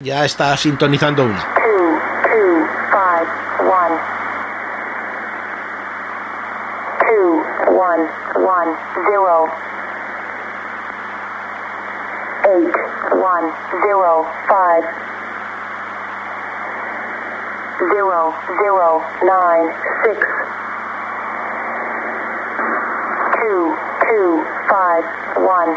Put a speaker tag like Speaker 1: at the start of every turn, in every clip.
Speaker 1: Ya está sintonizando una. Two, two, five, one. Two, one, one, zero. Eight, one, zero, five. Zero, zero, nine, six. five, one.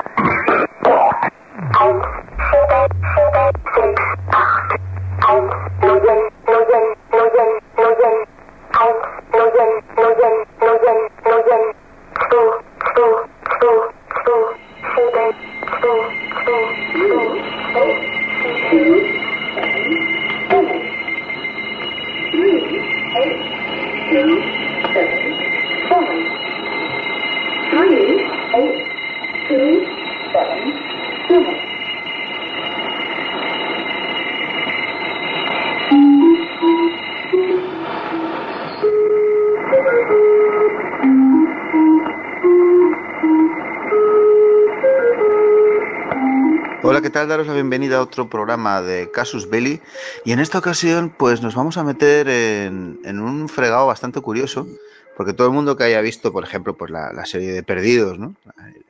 Speaker 2: Daros la bienvenida a otro programa de Casus Belli y en esta ocasión pues nos vamos a meter en, un fregado bastante curioso porque todo el mundo que haya visto, por ejemplo, pues la, serie de Perdidos, ¿no?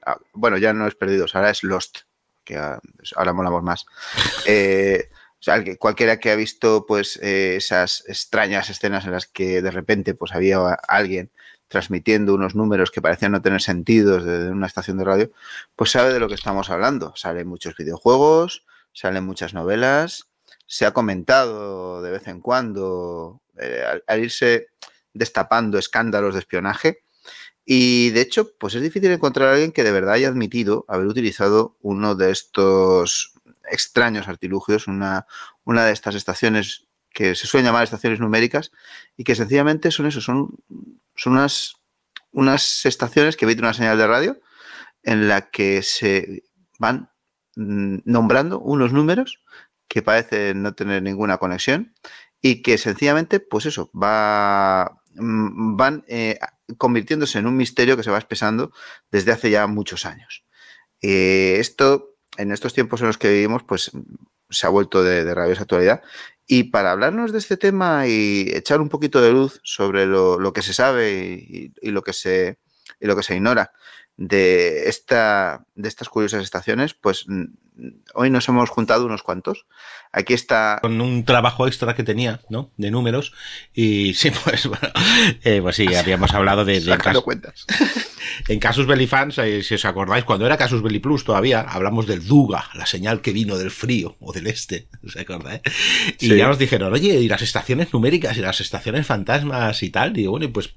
Speaker 2: Ah, bueno, ya no es Perdidos, ahora es Lost, que ah, pues, ahora molamos más. Eh, o sea, cualquiera que ha visto pues eh, esas extrañas escenas en las que de repente pues había alguien transmitiendo unos números que parecían no tener sentido desde una estación de radio, pues sabe de lo que estamos hablando. Salen muchos videojuegos, salen muchas novelas, se ha comentado de vez en cuando eh, al, irse destapando escándalos de espionaje. Y de hecho, pues es difícil encontrar a alguien que de verdad haya admitido haber utilizado uno de estos extraños artilugios, una, una de estas estaciones que se suelen llamar estaciones numéricas y que sencillamente son eso, son son unas, unas estaciones que emiten una señal de radio en la que se van mm, nombrando unos números que parecen no tener ninguna conexión y que sencillamente, pues eso, va, mm, van eh, convirtiéndose en un misterio que se va espesando desde hace ya muchos años. Eh, esto, en estos tiempos en los que vivimos, pues mm, se ha vuelto de, de rabiosa actualidad y para hablarnos de este tema y echar un poquito de luz sobre lo, que se sabe y, lo que se, lo que se ignora de, esta, de estas curiosas
Speaker 1: estaciones, pues mm, hoy nos hemos juntado unos cuantos. Aquí está. Con un trabajo extra que tenía, ¿no? De números. Y sí, pues bueno, eh, pues sí, habíamos hablado de. de cuentas. En Casus Belli Fans, eh, si os acordáis, cuando era Casus Belli Plus todavía, hablamos del Duga, la señal que vino del frío o del este, ¿os acordáis? Y ya nos dijeron, oye, y las estaciones numéricas y las estaciones fantasmas y tal. Y bueno, pues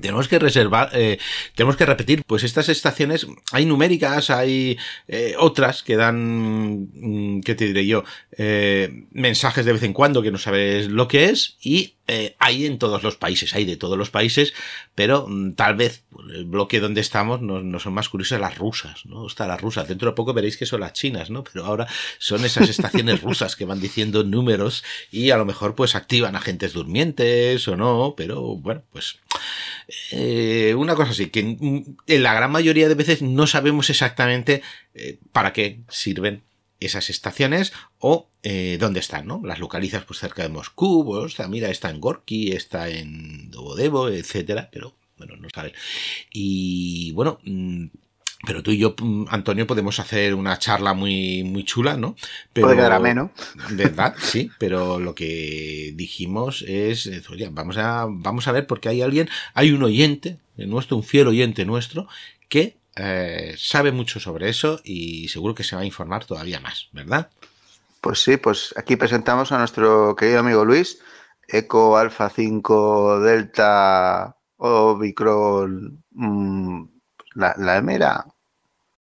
Speaker 1: tenemos que reservar, eh, tenemos que repetir, pues estas estaciones, hay numéricas, hay eh, otras que dan, mm, ¿qué te diré yo? Eh, mensajes de vez en cuando que no sabes lo que es y eh, hay en todos los países, hay de todos los países, pero mm, tal vez el bloque donde estamos no, no son más curiosas las rusas, ¿no? Está las rusas, dentro de poco veréis que son las chinas, ¿no? Pero ahora son esas estaciones rusas que van diciendo números y a lo mejor pues activan agentes durmientes o no, pero bueno, pues eh, una cosa así, que en la gran mayoría de veces no sabemos exactamente eh, para qué sirven esas estaciones o eh, dónde están, ¿no? Las localizas pues cerca de Moscú, pues, o sea, mira, está en Gorky, está en Dobodevo, etcétera, pero bueno, no sabes. Y bueno... Mm, pero tú y yo, mm, Antonio, podemos hacer una charla muy, muy chula, ¿no? Pero, Puede quedar ameno. ¿Verdad? Sí, pero lo que dijimos es, vamos a, vamos a ver porque hay alguien, hay un oyente nuestro, un fiel oyente nuestro, que eh, sabe mucho sobre eso y seguro que se va a informar todavía más, ¿verdad? Pues sí, pues aquí presentamos a
Speaker 2: nuestro querido amigo Luis, Eco Alfa 5 Delta o mm, la, la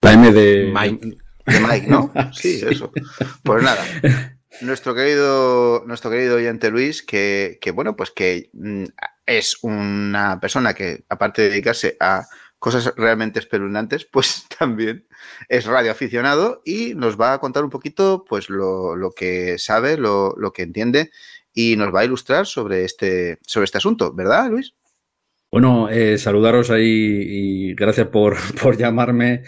Speaker 2: la M de
Speaker 1: Mike.
Speaker 2: ¿no? Sí, eso. Pues nada. Nuestro querido, nuestro querido oyente Luis, que, bueno, pues que mm, es una persona que, aparte de dedicarse a cosas realmente espeluznantes, pues también es radioaficionado y nos va a contar un poquito pues lo, que sabe, lo, que entiende y nos va a ilustrar sobre este, sobre este asunto, ¿verdad, Luis?
Speaker 3: Bueno, eh, saludaros ahí y gracias por, por llamarme,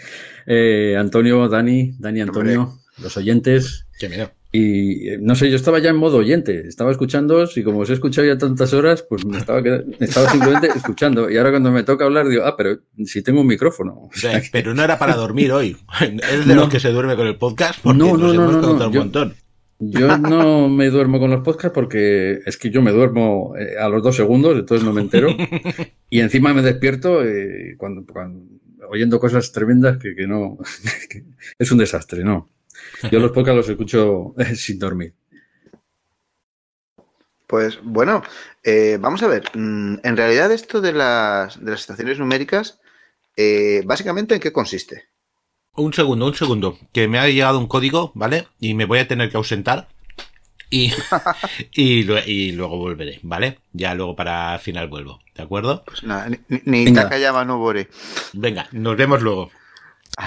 Speaker 3: eh, Antonio, Dani, Dani, Antonio, los oyentes. Y eh, no sé, yo estaba ya en modo oyente, estaba escuchando y como os he escuchado ya tantas horas, pues me estaba, quedando, estaba simplemente escuchando. Y ahora cuando me toca hablar, digo, ah, pero si tengo un micrófono. pero
Speaker 1: no era para dormir hoy. Es de los que se duerme con el podcast porque no, nos hemos un montón. Yo no me duermo con
Speaker 3: los podcasts porque es que yo me duermo eh, a los dos segundos, entonces no me entero. Y encima me despierto eh, cuando, oyendo cosas tremendas que, no. es un desastre, ¿no? Yo los podcasts los escucho eh, sin dormir.
Speaker 2: Pues bueno, vamos a ver. Mm, en realidad, esto de las, de las estaciones numéricas, básicamente, ¿en qué consiste?
Speaker 1: Un segundo, un segundo. Que me ha llegado un código, ¿vale? Y me voy a tener que ausentar. Y, y, luego volveré, ¿vale? Ya luego para final vuelvo, ¿de acuerdo? Pues nada, ni, ni Venga. no bore. Venga, nos vemos luego.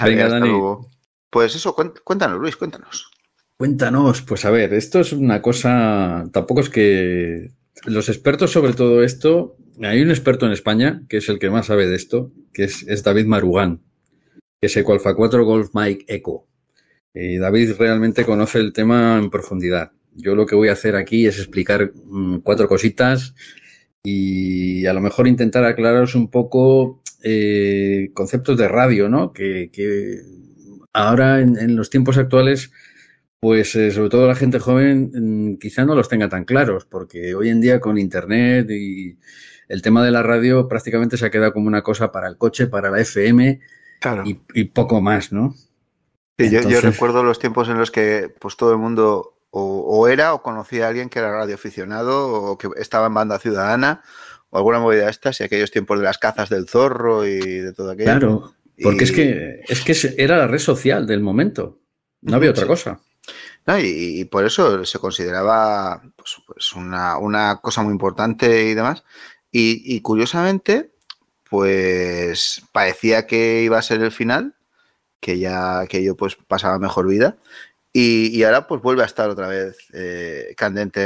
Speaker 1: Venga, Dani. luego.
Speaker 2: Pues eso, cuéntanos, Luis, cuéntanos.
Speaker 3: Cuéntanos, pues a ver, esto es una cosa, tampoco es que los expertos sobre todo esto, hay un experto en España que es el que más sabe de esto, que es David Marugán que es Eco 4 Golf Mike Eco. David realmente conoce el tema en profundidad. Yo lo que voy a hacer aquí es explicar mm, cuatro cositas y a lo mejor intentar aclararos un poco eh, conceptos de radio, ¿no? Que, ahora en, los tiempos actuales, pues eh, sobre todo la gente joven mm, quizá no los tenga tan claros, porque hoy en día con Internet y el tema de la radio prácticamente se ha quedado como una cosa para el coche, para la FM y, poco más, ¿no?
Speaker 2: yo, recuerdo los tiempos en los que pues todo el mundo o, era o conocía a alguien que era radioaficionado o que estaba en banda ciudadana o alguna movida de estas y aquellos tiempos de las cazas del zorro y de todo aquello. Claro,
Speaker 3: porque es, que, es que era la red social
Speaker 2: del momento, no había otra cosa. y, por eso se consideraba pues, pues, una, cosa muy importante y demás. y, curiosamente, pues parecía que iba a ser el final, que ya que yo pues pasaba mejor vida y, ahora pues vuelve a estar otra vez eh, candente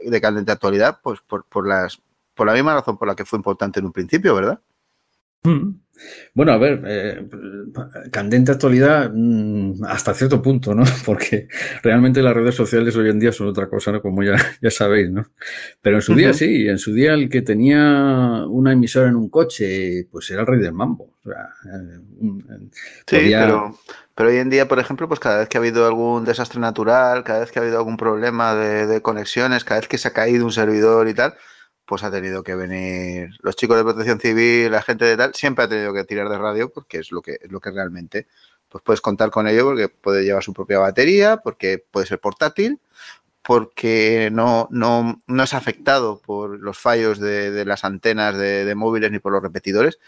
Speaker 2: de candente actualidad pues por, las por la misma razón por la que fue importante en un principio, ¿verdad? Mm.
Speaker 3: Bueno, a ver, eh, candente actualidad mm, hasta cierto punto, ¿no? Porque realmente las redes sociales hoy en día son otra cosa, ¿no? Como ya, ya sabéis, ¿no? Pero en su día sí, en su día el que tenía una emisora en un coche, pues era el rey del mambo. Eh, eh, sí, pero,
Speaker 2: pero, hoy en día, por ejemplo, pues cada vez que ha habido algún desastre natural, cada vez que ha habido algún problema de, de conexiones, cada vez que se ha caído un servidor y tal, pues ha tenido que venir los chicos de protección civil, la gente de tal, siempre ha tenido que tirar de radio porque es lo que, es lo que realmente pues puedes contar con ello porque puede llevar su propia batería, porque puede ser portátil, porque no, no, es afectado por los fallos de, las antenas de, móviles ni por los repetidores.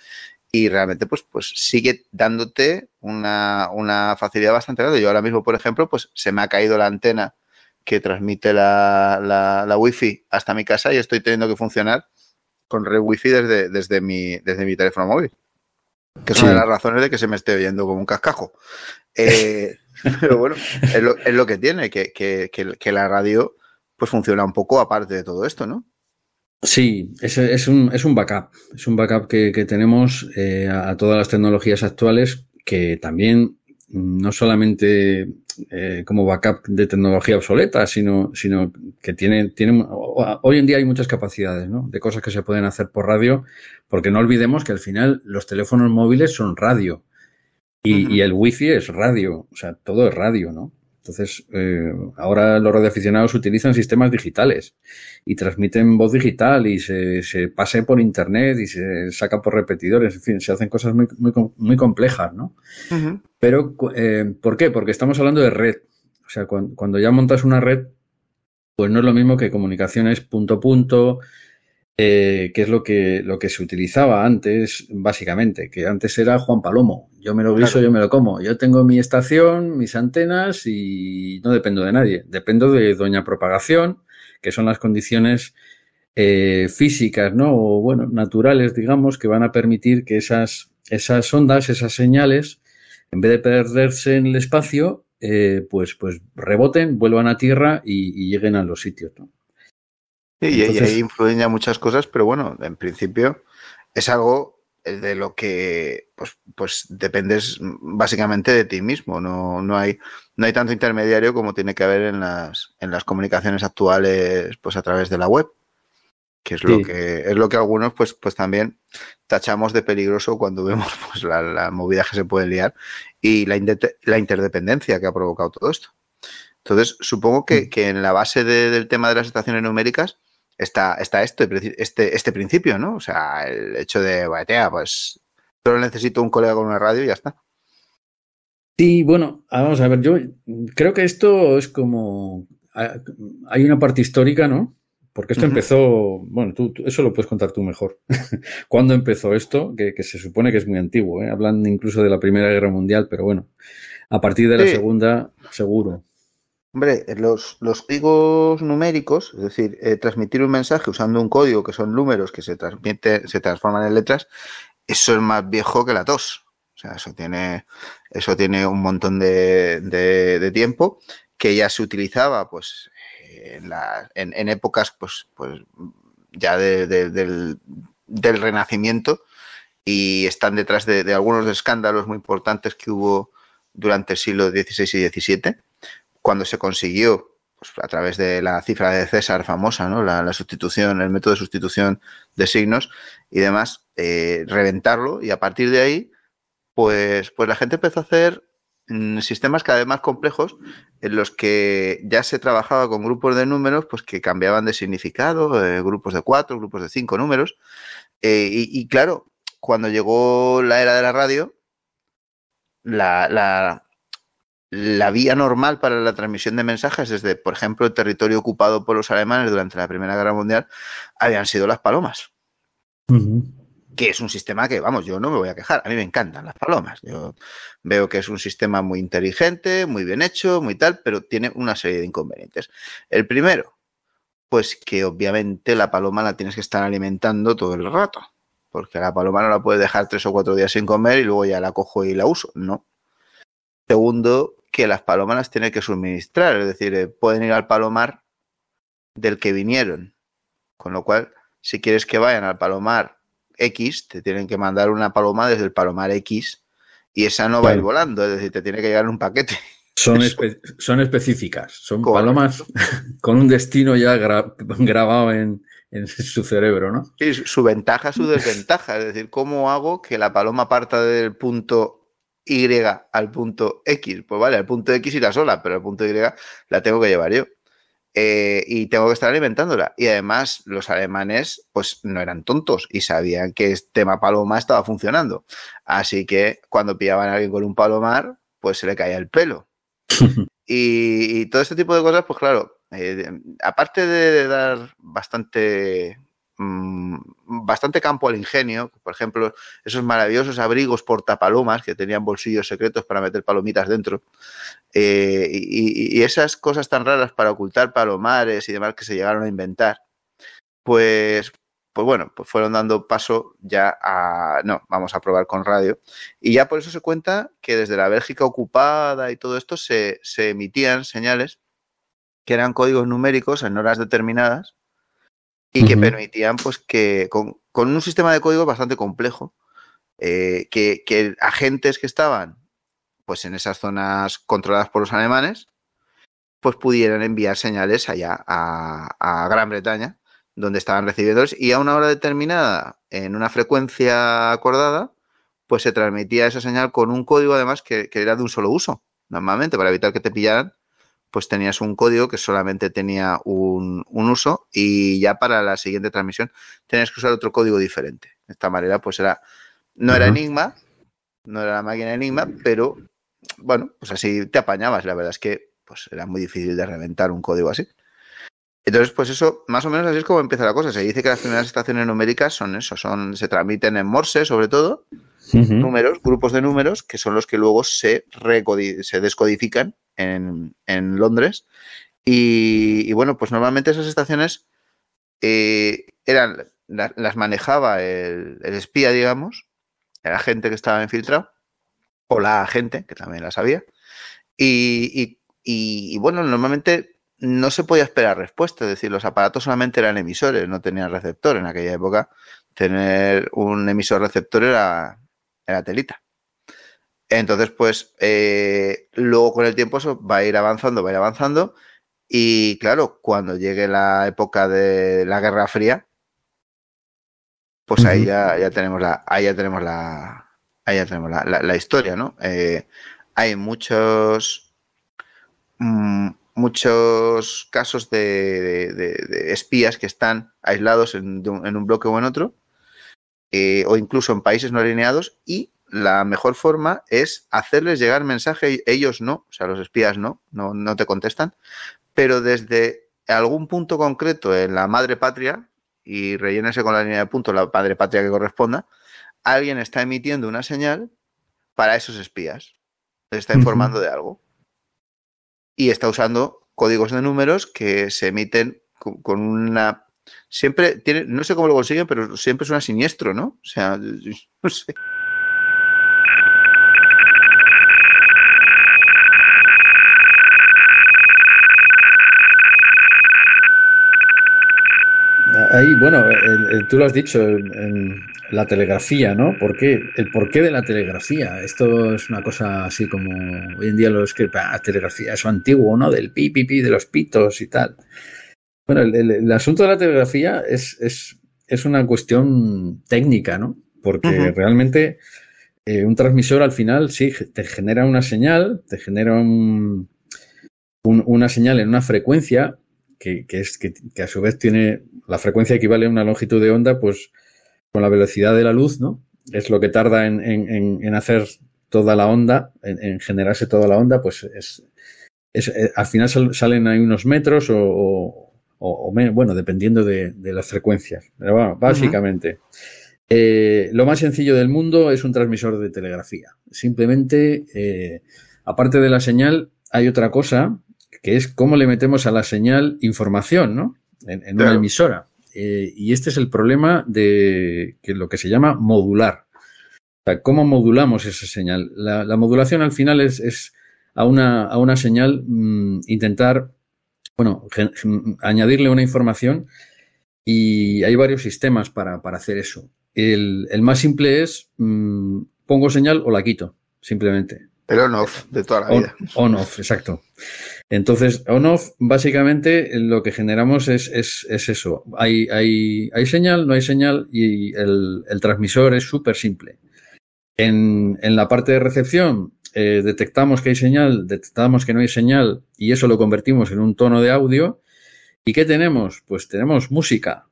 Speaker 2: Y realmente, pues, pues sigue dándote una, una facilidad bastante grande. Yo ahora mismo, por ejemplo, pues se me ha caído la antena que transmite la, la, wifi hasta mi casa y estoy teniendo que funcionar con red wifi desde, desde, mi, desde mi teléfono móvil. Que es una de las razones de que se me esté oyendo como un cascajo. Eh, pero bueno, es lo, que tiene, que, que, la radio pues funciona un poco aparte de todo esto, ¿no?
Speaker 3: Sí, es, un, es un backup. Es un backup que, tenemos eh, a todas las tecnologías actuales que también mm, no solamente eh, como backup de tecnología obsoleta, sino, sino que tiene, tiene hoy en día hay muchas capacidades, ¿no? De cosas que se pueden hacer por radio, porque no olvidemos que al final los teléfonos móviles son radio y el wifi es radio, o sea, todo es radio, ¿no? Entonces, eh, ahora los radioaficionados utilizan sistemas digitales y transmiten voz digital y se, se por internet y se saca por repetidores. En fin, se hacen cosas muy, muy, complejas, ¿no? Pero, eh, ¿por qué? Porque estamos hablando de red. O sea, cuando, cuando, ya montas una red, pues no es lo mismo que comunicaciones punto punto, eh, que es lo que, lo que se utilizaba antes, básicamente, que antes era Juan Palomo. Yo me lo griso, yo me lo como. Yo tengo mi estación, mis antenas y no dependo de nadie. Dependo de doña propagación, que son las condiciones eh, físicas, ¿no? O bueno, naturales, digamos, que van a permitir que esas, esas ondas, esas señales, en vez de perderse en el espacio, eh, pues, pues reboten, vuelvan a tierra y, y lleguen a los sitios, ¿no?
Speaker 2: y ahí influyen ya muchas cosas, pero bueno, en principio es algo eh, de lo que pues, pues dependes básicamente de ti mismo. No, no, hay, no hay tanto intermediario como tiene que haber en las, en las comunicaciones actuales, pues a través de la web. Que es lo que es lo que algunos pues, pues también tachamos de peligroso cuando vemos pues la, movida que se puede liar y la, la interdependencia que ha provocado todo esto. Entonces, supongo que, mm. que en la base del tema de las estaciones numéricas está, está esto, este, este principio, ¿no? O sea, el hecho de, batea, pues solo necesito un colega con una radio y ya está. Sí,
Speaker 3: bueno, ah, vamos a ver, yo creo que esto es como, ah, hay una parte histórica, ¿no? Porque esto empezó, bueno, tú, eso lo puedes contar tú mejor. ¿Cuándo empezó esto? Que, se supone que es muy antiguo, ¿eh? hablan incluso de la Primera Guerra Mundial, pero bueno, a partir de la Segunda, seguro.
Speaker 2: Hombre, los, los códigos numéricos, es decir, eh, transmitir un mensaje usando un código que son números que se se transforman en letras, eso es más viejo que la tos. O sea, eso tiene, eso tiene un montón de, tiempo que ya se utilizaba, pues, en, épocas, pues, pues, ya del, del, Renacimiento y están detrás de, algunos escándalos muy importantes que hubo durante el siglo XVI y XVII cuando se consiguió, pues, a través de la cifra de César famosa, ¿no? la, sustitución, el método de sustitución de signos y demás, eh, reventarlo y a partir de ahí, pues, pues la gente empezó a hacer mm, sistemas cada vez más complejos en los que ya se trabajaba con grupos de números pues que cambiaban de significado, eh, grupos de cuatro, grupos de cinco números. Eh, y, claro, cuando llegó la era de la radio, la, la vía normal para la transmisión de mensajes desde, por ejemplo, el territorio ocupado por los alemanes durante la Primera Guerra Mundial habían sido las palomas. Que es un sistema que, vamos, yo no me voy a quejar, a mí me encantan las palomas. Yo veo que es un sistema muy inteligente, muy bien hecho, muy tal, pero tiene una serie de inconvenientes. El primero, pues que obviamente la paloma la tienes que estar alimentando todo el rato, porque la paloma no la puedes dejar tres o cuatro días sin comer y luego ya la cojo y la uso, ¿no? Segundo, que las palomas las tiene que suministrar, es decir, eh, pueden ir al palomar del que vinieron. Con lo cual, si quieres que vayan al palomar X, te tienen que mandar una paloma desde el palomar X y esa no va a ir volando, es decir, te tiene que llegar un paquete.
Speaker 3: Son, son específicas, son palomas con un destino ya grabado en, en, su cerebro, ¿no? Sí, su ventaja, su desventaja,
Speaker 2: es decir, ¿cómo hago que la paloma parta del punto y al punto X. Pues vale, al punto X irá sola, pero al punto Y la tengo que llevar yo. Eh, y tengo que estar alimentándola. Y además, los alemanes, pues no eran tontos y sabían que este tema paloma estaba funcionando. Así que cuando pillaban a alguien con un palomar, pues se le caía el pelo. y, todo este tipo de cosas, pues claro, eh, aparte de dar bastante Mm, bastante campo al ingenio, por ejemplo, esos maravillosos abrigos portapalomas que tenían bolsillos secretos para meter palomitas dentro, eh, y, esas cosas tan raras para ocultar palomares y demás que se llegaron a inventar, pues, pues bueno, pues fueron dando paso ya a, no, vamos a probar con radio, y ya por eso se cuenta que desde la Bélgica ocupada y todo esto se emitían señales que eran códigos numéricos en horas determinadas y que permitían pues que con, un sistema de código bastante complejo, eh, que, agentes que estaban pues en esas zonas controladas por los alemanes, pues pudieran enviar señales allá a, Gran Bretaña, donde estaban recibidores, y a una hora determinada, en una frecuencia acordada, pues se transmitía esa señal con un código además que era de un solo uso, normalmente, para evitar que te pillaran pues tenías un código que solamente tenía un, un, uso y ya para la siguiente transmisión tenías que usar otro código diferente. De esta manera, pues era, no era Enigma, no era la máquina Enigma, pero bueno, pues así te apañabas. La verdad es que pues era muy difícil de reventar un código así. Entonces, pues eso, más o menos así es como empieza la cosa. Se dice que las primeras estaciones numéricas son eso, son, se transmiten en Morse, sobre todo, números, grupos de números, que son los que luego se, se descodifican en, Londres. Y, bueno, pues normalmente esas estaciones eh, eran, las, manejaba el, espía, digamos, la gente que estaba infiltrado, o la gente, que también la sabía. Y, bueno, normalmente no se podía esperar respuesta, es decir, los aparatos solamente eran emisores, no tenían receptor en aquella época. Tener un emisor receptor era, era telita. Entonces, pues eh, luego con el tiempo eso va a ir avanzando, va a ir avanzando. Y claro, cuando llegue la época de la Guerra Fría, pues ahí ya, tenemos la, ahí ya tenemos la, ya tenemos la, historia, ¿no? Eh, hay muchos mm, muchos casos de, espías que están aislados en, un bloque o en otro, eh, o incluso en países no alineados, y la mejor forma es hacerles llegar mensaje, ellos no, o sea, los espías no, no, no te contestan, pero desde algún punto concreto en la madre patria, y rellénese con la línea de puntos la madre patria que corresponda, alguien está emitiendo una señal para esos espías. está informando de algo. Y está usando códigos de números que se emiten con una. Siempre tiene, no sé cómo lo consiguen, pero siempre suena siniestro, ¿no? O sea, no sé.
Speaker 3: ahí, bueno, tú lo has dicho, la telegrafía, ¿no? ¿Por qué? El porqué de la telegrafía. Esto es una cosa así como hoy en día lo que ah, telegrafía, eso antiguo, ¿no? Del pi, de los pitos y tal. Bueno, el, asunto de la telegrafía es, es, es una cuestión técnica, ¿no? Porque realmente eh, un transmisor al final sí te genera una señal, te genera un, una señal en una frecuencia que, es, que, a su vez tiene la frecuencia equivale a una longitud de onda, pues con la velocidad de la luz, ¿no? Es lo que tarda en, en, hacer toda la onda, en, generarse toda la onda, pues es, eh, al final salen ahí unos metros o, menos, bueno, dependiendo de, las frecuencias. Pero bueno, básicamente. Eh, lo más sencillo del mundo es un transmisor de telegrafía. Simplemente, eh, aparte de la señal, hay otra cosa que es cómo le metemos a la señal información, En, una emisora. Eh, y este es el problema de que lo que se llama modular. O sea, ¿cómo modulamos esa señal? La, modulación al final es, a, una, señal mm, intentar, bueno, mm, añadirle una información y hay varios sistemas para, hacer eso. El, más simple es mm, pongo señal o la quito, simplemente.
Speaker 2: El on-off de toda la vida.
Speaker 3: On-off, exacto. Entonces, on-off, básicamente lo que generamos es, es, es eso. Hay, señal, no hay señal y el, transmisor es súper simple. En, la parte de recepción eh, detectamos que hay señal, detectamos que no hay señal y eso lo convertimos en un tono de audio. ¿Y qué tenemos? Pues tenemos música,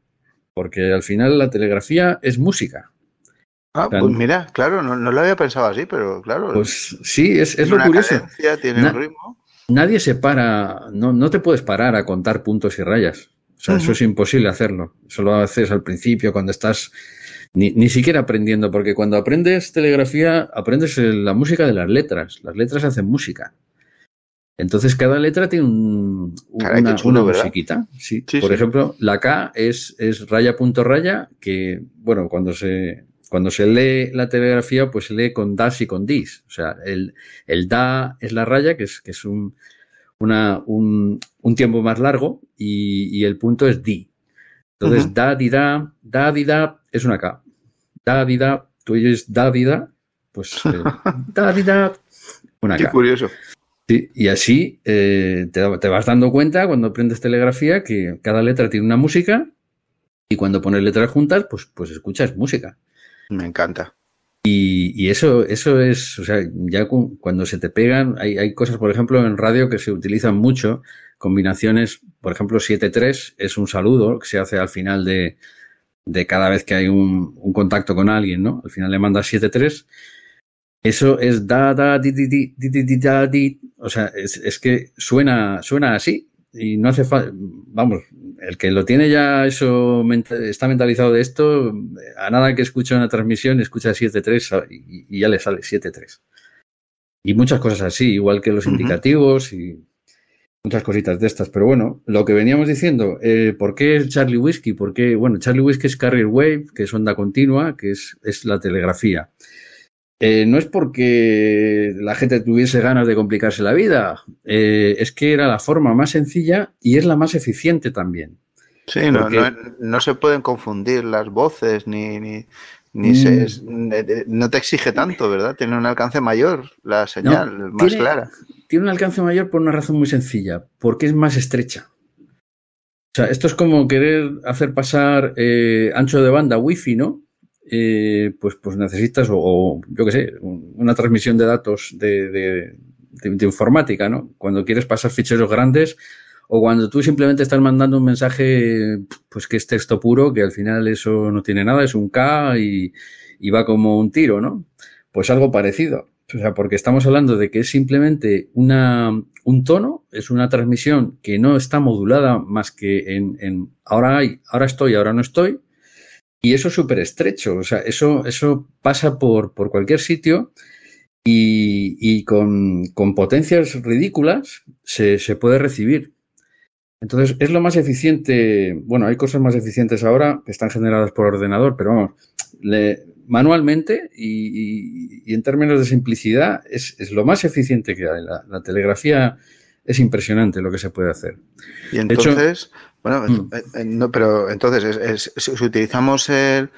Speaker 3: porque al final la telegrafía es música.
Speaker 2: Ah, pues mira, claro, no, lo había pensado así, pero claro. Pues sí, es, lo curioso.
Speaker 1: tiene un ritmo.
Speaker 3: Nadie se para, no, no te puedes parar a contar puntos y rayas. O sea, eso es imposible hacerlo. Eso lo haces al principio, cuando estás ni, siquiera aprendiendo, porque cuando aprendes telegrafía, aprendes la música de las letras. Las letras hacen música. Entonces cada letra tiene un, una, una Sí. Por ejemplo, la K es, es raya punto raya, que bueno, cuando se cuando se lee la telegrafía, pues se lee con das y con dis. O sea, el, da es la raya, que es, es un, una, un, tiempo más largo, y, el punto es di. Entonces, da, di, da, da, di, da, es una K. Da, di, da, tú oyes da, di, pues eh, da, di, una K. Qué curioso. y así eh, te, vas dando cuenta cuando aprendes telegrafía que cada letra tiene una música y cuando pones letras juntas, pues, pues escuchas música. Me encanta. Y, eso, eso es, o sea, ya cuando se te pegan, hay, hay, cosas, por ejemplo, en radio que se utilizan mucho, combinaciones, por ejemplo, siete tres es un saludo que se hace al final de, de cada vez que hay un, contacto con alguien, ¿no? Al final le mandas siete tres. Eso es da, da, di, di, di, di, di, da, di. O sea, es, es que suena, suena así y no hace falta, vamos, el que lo tiene ya eso está mentalizado de esto, a nada que escucha una transmisión, escucha siete y, y ya le sale tres. Y muchas cosas así, igual que los indicativos y muchas cositas de estas. Pero bueno, lo que veníamos diciendo, eh, ¿por qué es Charlie Whiskey? Porque, bueno, Charlie Whiskey es Carrier Wave, que es onda continua, que es, es la telegrafía. Eh, no es porque la gente tuviese ganas de complicarse la vida, eh, es que era la forma más sencilla y es la más eficiente también.
Speaker 2: Sí, no, se pueden confundir las voces ni, ni, mm. eh, no te exige tanto, ¿verdad? Tiene un alcance mayor la señal, más clara.
Speaker 3: Tiene un alcance mayor por una razón muy sencilla, porque es más estrecha. O sea, esto es como querer hacer pasar ancho de banda wifi, ¿no? Eh, pues, pues necesitas, o, yo qué sé, una transmisión de datos de, de, informática, ¿no? Cuando quieres pasar ficheros grandes o cuando tú simplemente estás mandando un mensaje, pues que es texto puro, que al final eso no tiene nada, es un K y, va como un tiro, ¿no? Pues algo parecido. O sea, porque estamos hablando de que es simplemente una, un tono, es una transmisión que no está modulada más que en, en ahora hay, ahora estoy, ahora no estoy, y eso es súper estrecho, o sea, eso, eso pasa por, por cualquier sitio y, con, potencias ridículas se, se, puede recibir. Entonces, es lo más eficiente, bueno, hay cosas más eficientes ahora que están generadas por ordenador, pero vamos, le, manualmente y, en términos de simplicidad es, es, lo más eficiente que hay. La, telegrafía es impresionante lo que se puede hacer. Y entonces,
Speaker 2: bueno, mm. eh, eh, no, pero entonces, si utilizamos el,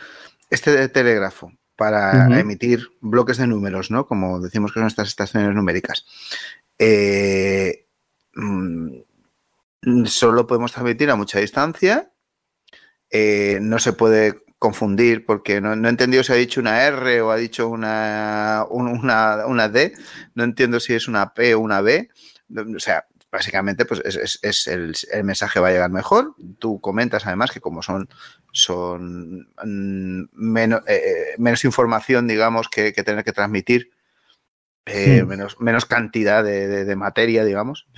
Speaker 2: este telégrafo para emitir bloques de números, ¿no? Como decimos que son estas estaciones numéricas. Eh, mm, solo podemos transmitir a mucha distancia. no se puede confundir porque no, he entendido si ha dicho una R o ha dicho una, una, una D. No entiendo si es una P o una B. O sea, básicamente pues es, el, mensaje va a llegar mejor. Tú comentas además que como son, son mm, menos, eh, eh, menos información, digamos, que, tener que transmitir, eh, hmm. menos, menos cantidad de, materia, digamos.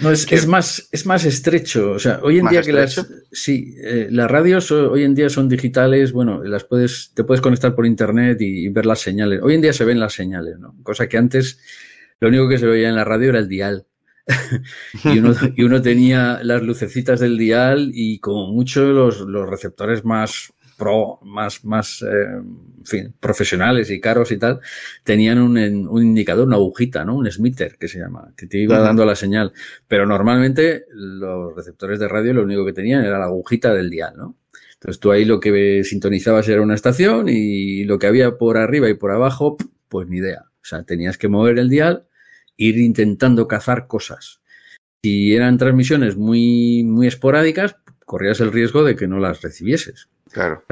Speaker 3: No, es, es, más, es más estrecho. O sea, hoy en día que las, sí, las radios hoy en día son digitales, bueno, las puedes, te puedes conectar por internet y, y ver las señales. Hoy en día se ven las señales, ¿no? Cosa que antes lo único que se veía en la radio era el dial. y, uno, tenía las lucecitas del dial y como mucho los, los receptores más pro, más, más eh, profesionales y caros y tal, tenían un, indicador, una agujita, ¿no? Un smitter que se llama, que te iba dando la señal. Pero normalmente los receptores de radio lo único que tenían era la agujita del dial, ¿no? Entonces tú ahí lo que sintonizabas era una estación y lo que había por arriba y por abajo, pues ni idea. O sea, tenías que mover el dial ir intentando cazar cosas. Si eran transmisiones muy, muy esporádicas, corrías el riesgo de que no las recibieses. Claro.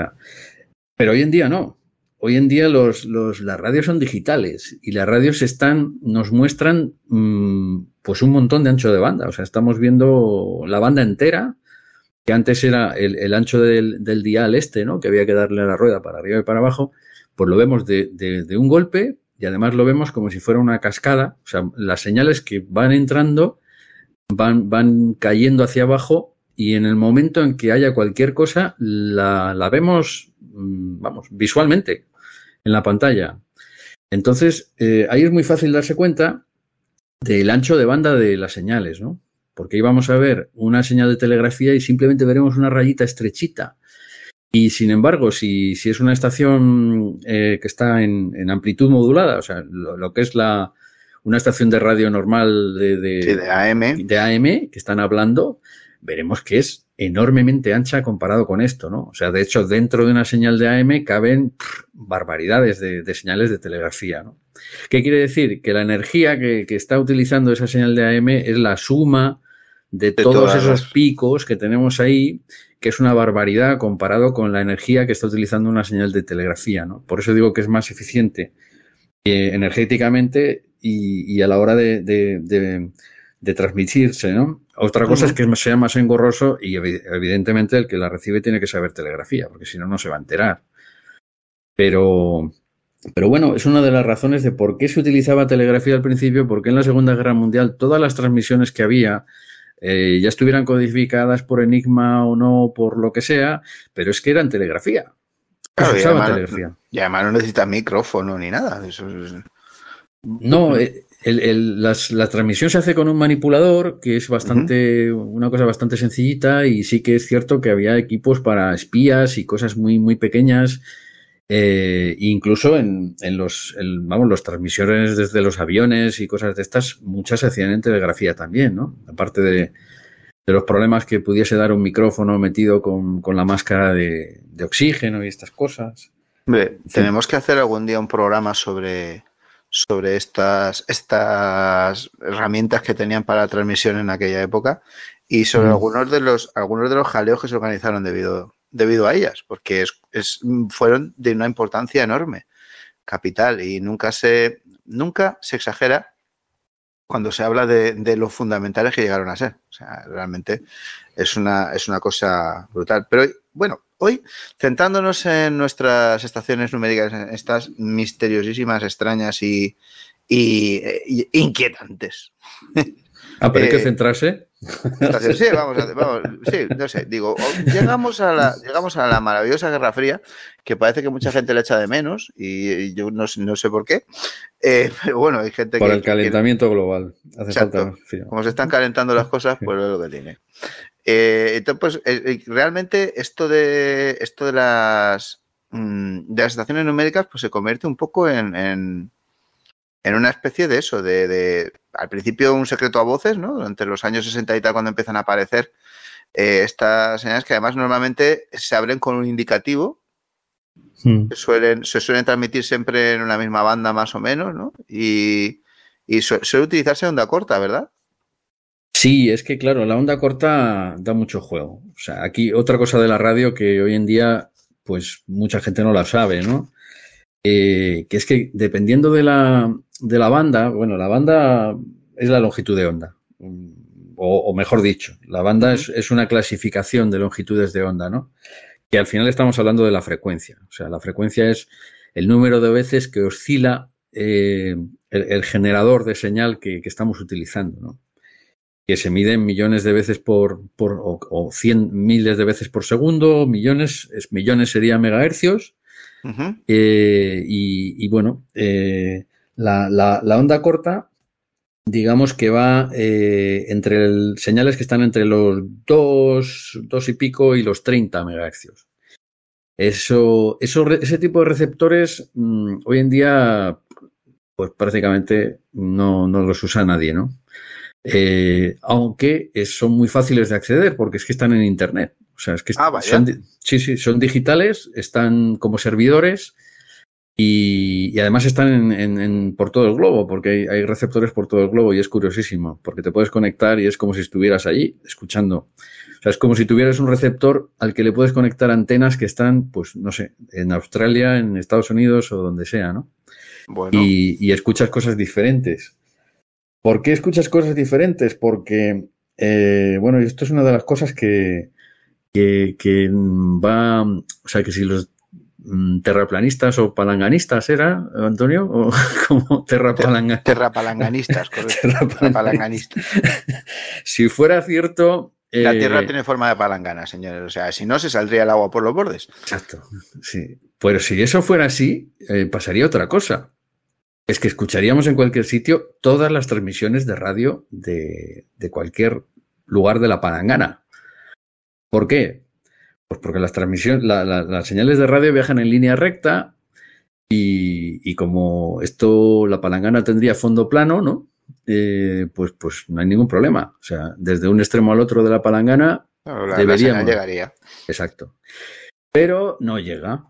Speaker 3: pero hoy en día no. Hoy en día los, los, las radios son digitales y las radios están, nos muestran mm, pues un montón de ancho de banda. O sea, estamos viendo la banda entera, que antes era el, el ancho del, del, dial este, ¿no? Que había que darle a la rueda para arriba y para abajo. Pues lo vemos de, de un golpe, y además lo vemos como si fuera una cascada, o sea, las señales que van entrando van, van cayendo hacia abajo y en el momento en que haya cualquier cosa la, vemos, mm, vamos, visualmente en la pantalla. Entonces, eh, ahí es muy fácil darse cuenta del ancho de banda de las señales, ¿no? Porque ahí vamos a ver una señal de telegrafía y simplemente veremos una rayita estrechita y sin embargo, si, si es una estación eh, que está en, en, amplitud modulada, o sea, lo, que es la, una estación de radio normal de, de, AM. de AM que están hablando, veremos que es enormemente ancha comparado con esto, ¿no? O sea, de hecho, dentro de una señal de AM caben barbaridades de, señales de telegrafía, ¿no? ¿Qué quiere decir? Que la energía que, está utilizando esa señal de AM es la suma de, todos esos picos que tenemos ahí que es una barbaridad comparado con la energía que está utilizando una señal de telegrafía. ¿no? Por eso digo que es más eficiente eh, energéticamente y, a la hora de, transmitirse. ¿no? Otra cosa es que sea más engorroso y evidentemente el que la recibe tiene que saber telegrafía, porque si no, no se va a enterar. Pero, pero bueno, es una de las razones de por qué se utilizaba telegrafía al principio, porque en la Segunda Guerra Mundial todas las transmisiones que había eh, ya estuvieran codificadas por Enigma o no, por lo que sea, pero es que eran telegrafía.
Speaker 1: ya y,
Speaker 3: además, no
Speaker 2: necesitas micrófono ni nada. Eso
Speaker 3: No, eh, el, la transmisión se hace con un manipulador, que es bastante, una cosa bastante sencillita, y sí que es cierto que había equipos para espías y cosas muy, muy pequeñas eh, incluso en, los, vamos, los transmisiones desde los aviones y cosas de estas, muchas hacían en telegrafía también, ¿no? Aparte de, los problemas que pudiese dar un micrófono metido con, la máscara de, oxígeno y estas
Speaker 2: cosas. Hombre, tenemos que hacer algún día un programa sobre, sobre estas, estas herramientas que tenían para la transmisión en aquella época y sobre mm. algunos de los algunos de los jaleos que se organizaron debido debido a ellas, porque es, fueron de una importancia enorme, capital, y nunca se, nunca se exagera cuando se habla de, de los fundamentales que llegaron a ser. O sea, realmente es una, es una cosa brutal. Pero bueno, hoy, centrándonos en nuestras estaciones numéricas, en estas misteriosísimas, extrañas y eh, inquietantes Ah, pero hay que eh, centrarse. sí, vamos, vamos, sí, no sé, digo, llegamos a, la, llegamos a la maravillosa Guerra Fría, que parece que mucha gente le echa de menos, y, yo no, sé por qué, eh, pero bueno, hay gente que... Por el calentamiento global, hace Como se están calentando las cosas, pues es lo que tiene. Eh, entonces, pues, realmente esto de, esto de las mm, de las estaciones numéricas, pues se convierte un poco en en una especie de eso, de, al principio un secreto a voces, ¿no? Durante los años 60 y tal, cuando empiezan a aparecer eh, estas señales que además normalmente se abren con un indicativo. Hmm. suelen, se suelen transmitir siempre en una misma banda más o menos, ¿no? Y, suele utilizarse onda corta, ¿verdad? Sí, es que claro, la onda corta da mucho juego. O sea, aquí
Speaker 3: otra cosa de la radio que hoy en día, pues mucha gente no la sabe, ¿no? Eh, que es que dependiendo de la, de la banda, bueno, la banda es la longitud de onda, mm, o, mejor dicho, la banda es, una clasificación de longitudes de onda, ¿no? Que al final estamos hablando de la frecuencia, o sea, la frecuencia es el número de veces que oscila eh, el, generador de señal que, estamos utilizando, ¿no? que se en millones de veces por, por o, cien miles de veces por segundo, millones, millones sería megahercios. Eh, y, bueno, eh, la, la, onda corta, digamos que va eh, entre señales que están entre los 2, y pico y los 30 megahercios. Eso, eso, ese tipo de receptores mm, hoy en día, pues prácticamente no, los usa nadie, ¿no? Eh, aunque son muy fáciles de acceder porque es que están en internet. O sea, es que ah, sí, sí, son digitales, están como servidores y, además están en, por todo el globo, porque hay, receptores por todo el globo y es curiosísimo, porque te puedes conectar y es como si estuvieras allí escuchando. O sea, es como si tuvieras un receptor al que le puedes conectar antenas que están, pues, no sé, en Australia, en Estados Unidos o donde sea, ¿no? Y, escuchas cosas diferentes. ¿Por qué escuchas cosas diferentes? Porque, eh, bueno, esto es una de las cosas que, va, o sea, que si los Mm, terraplanistas o palanganistas, ¿era, Antonio? ¿O como terrapalanga... terrapalanganistas, si fuera
Speaker 2: cierto...
Speaker 3: La eh, Tierra tiene
Speaker 2: forma de palangana, señores. O sea, si no, se saldría el agua por los bordes. Exacto,
Speaker 3: sí. Pero si eso fuera así, eh, pasaría otra cosa. Es que escucharíamos en cualquier sitio todas las transmisiones de radio de, de cualquier lugar de la palangana. ¿Por qué? Pues porque las transmisiones, las señales de radio viajan en línea recta y, como esto, la palangana tendría fondo plano, ¿no? Eh, pues, pues no hay ningún problema. O sea, desde un extremo al otro de la palangana debería la, llegaría. Exacto. Pero no llega.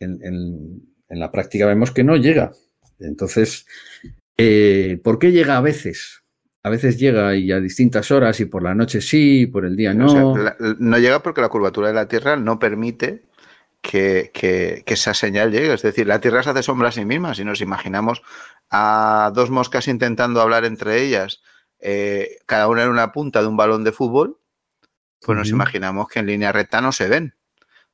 Speaker 3: En, la práctica vemos que no llega. Entonces, eh, ¿por qué llega a veces? a veces llega y a distintas horas y por la noche sí, por el día no.
Speaker 2: no llega porque la curvatura de la Tierra no permite que, esa señal llegue. Es decir, la Tierra se hace sombra a sí misma. Si nos imaginamos a dos moscas intentando hablar entre ellas, eh, cada una en una punta de un balón de fútbol, pues nos imaginamos que en línea recta no se ven.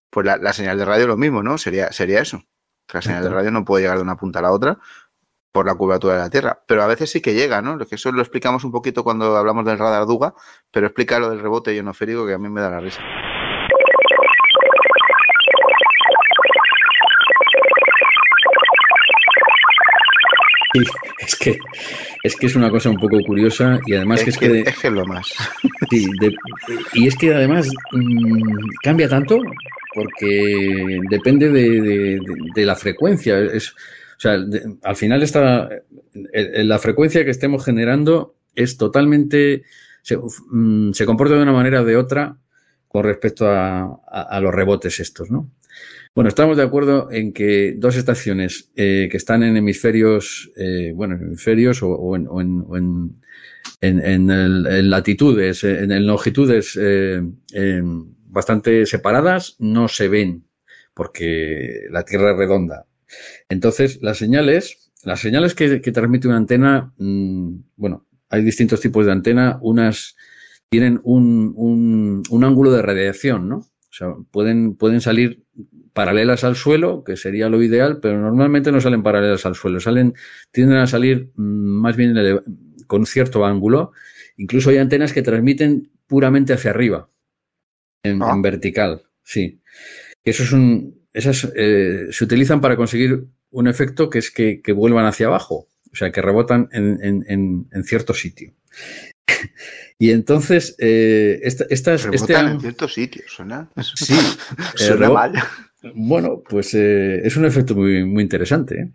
Speaker 2: Pues la, señal de radio es lo mismo, ¿no? Sería, sería eso. la señal de radio no puede llegar de una punta a la otra por la curvatura de la Tierra. Pero a veces sí que llega, ¿no? Que eso lo explicamos un poquito cuando hablamos del radar Duga, pero explica lo del rebote ionosférico que a mí me da la risa.
Speaker 3: es que, es que es una cosa un poco curiosa y además es que es que... lo más. y es que además mm, cambia tanto porque depende de, de la frecuencia. Es, o sea, al final eh, eh, la frecuencia que estemos generando es totalmente, mm, se, comporta de una manera o de otra con respecto a, los rebotes estos, ¿no? Bueno, estamos de acuerdo en que dos estaciones eh, que están en hemisferios, eh, bueno, en hemisferios o, en, en, en, latitudes, en, longitudes bastante separadas, no se ven porque la Tierra es redonda. Entonces, las señales, las señales que, transmite una antena, mm, bueno, hay distintos tipos de antena, unas tienen un, un, ángulo de radiación, ¿no? O sea, pueden, pueden salir paralelas al suelo, que sería lo ideal, pero normalmente no salen paralelas al suelo, salen, tienden a salir mm, más bien con cierto ángulo. Incluso hay antenas que transmiten puramente hacia arriba, en, ah. en vertical, sí. Eso es un, esas eh, se utilizan para conseguir un efecto que es que, vuelvan hacia abajo, o sea, que rebotan en, cierto sitio. y entonces, eh, estas... Este rebotan en
Speaker 2: cierto sitio, suena...
Speaker 3: Sí, suena eh, mal. Bueno, pues es un efecto muy, interesante.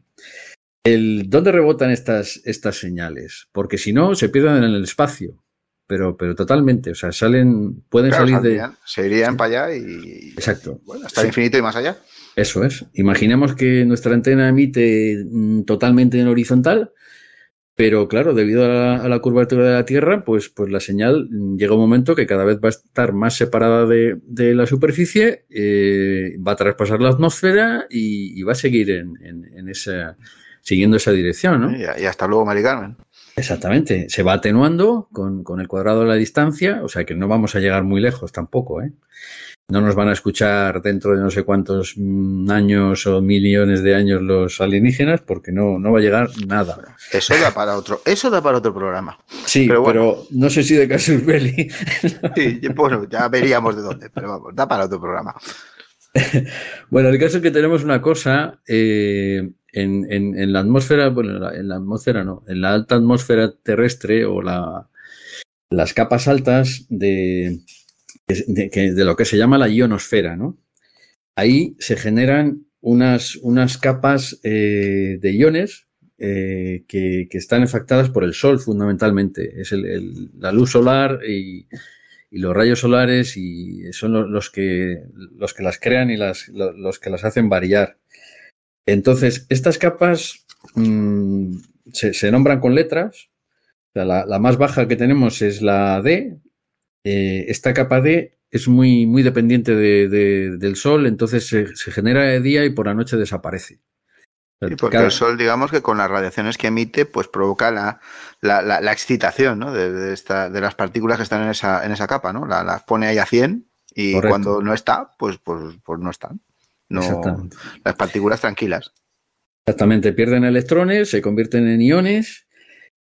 Speaker 3: El, ¿Dónde rebotan estas señales? Porque si no, se pierden en el espacio pero, pero totalmente. O sea, salen, pueden salir de.
Speaker 2: Se irían para allá y. Exacto. hasta infinito y más allá.
Speaker 3: Eso es. Imaginemos que nuestra antena emite mm, totalmente en horizontal, pero claro, debido a la, curvatura de la Tierra, pues, pues la señal mm, llega un momento que cada vez va a estar más separada de, la superficie, eh, va a traspasar la atmósfera y, va a seguir en, en, en esa, siguiendo esa dirección, ¿no? Y, y hasta luego, Mari Carmen. Exactamente, se va atenuando con, el cuadrado de la distancia, o sea que no vamos a llegar muy lejos tampoco. ¿eh? No nos van a escuchar dentro de no sé cuántos mm, años o millones de años los alienígenas porque no, no va a llegar nada.
Speaker 2: Eso da para otro, eso da para otro programa. Sí, pero, no sé si de Casus Belli. Sí, bueno, ya veríamos de dónde, pero vamos, da para otro programa.
Speaker 3: bueno, el caso es que tenemos una cosa eh, en, la atmósfera, bueno, en la, atmósfera no, en la alta atmósfera terrestre o las capas altas de, lo que se llama la ionosfera, ¿no? Ahí se generan unas, capas eh, de iones eh, que, están afectadas por el sol fundamentalmente. Es la luz solar y, los rayos solares y son los, los, que, las crean y los que las hacen variar. Entonces, estas capas mm, se, nombran con letras. la, más baja que tenemos es la D. Eh, esta capa D es muy, muy dependiente del sol, entonces se, genera de día y por la noche desaparece.
Speaker 2: porque el sol, digamos que con las radiaciones que emite, pues provoca la, la, la, excitación de, las partículas que están en esa, en esa capa, ¿no? Las pone ahí a 100 y cuando no está, pues, pues, pues no están. Las partículas tranquilas.
Speaker 3: Exactamente, pierden electrones, se convierten en iones